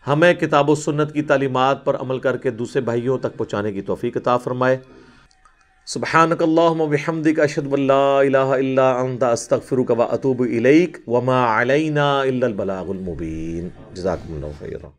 हमें किताब सुन्नत की तालीमत पर अमल करके दूसरे भाइयों तक पहुँचाने की तोफ़ी किताब फरमाए सुबहानकल्लाहमदिक अशदल्लास्तफ़िर व अतूब इलैक वमा अलैना इल्लल बलागुल मुबीन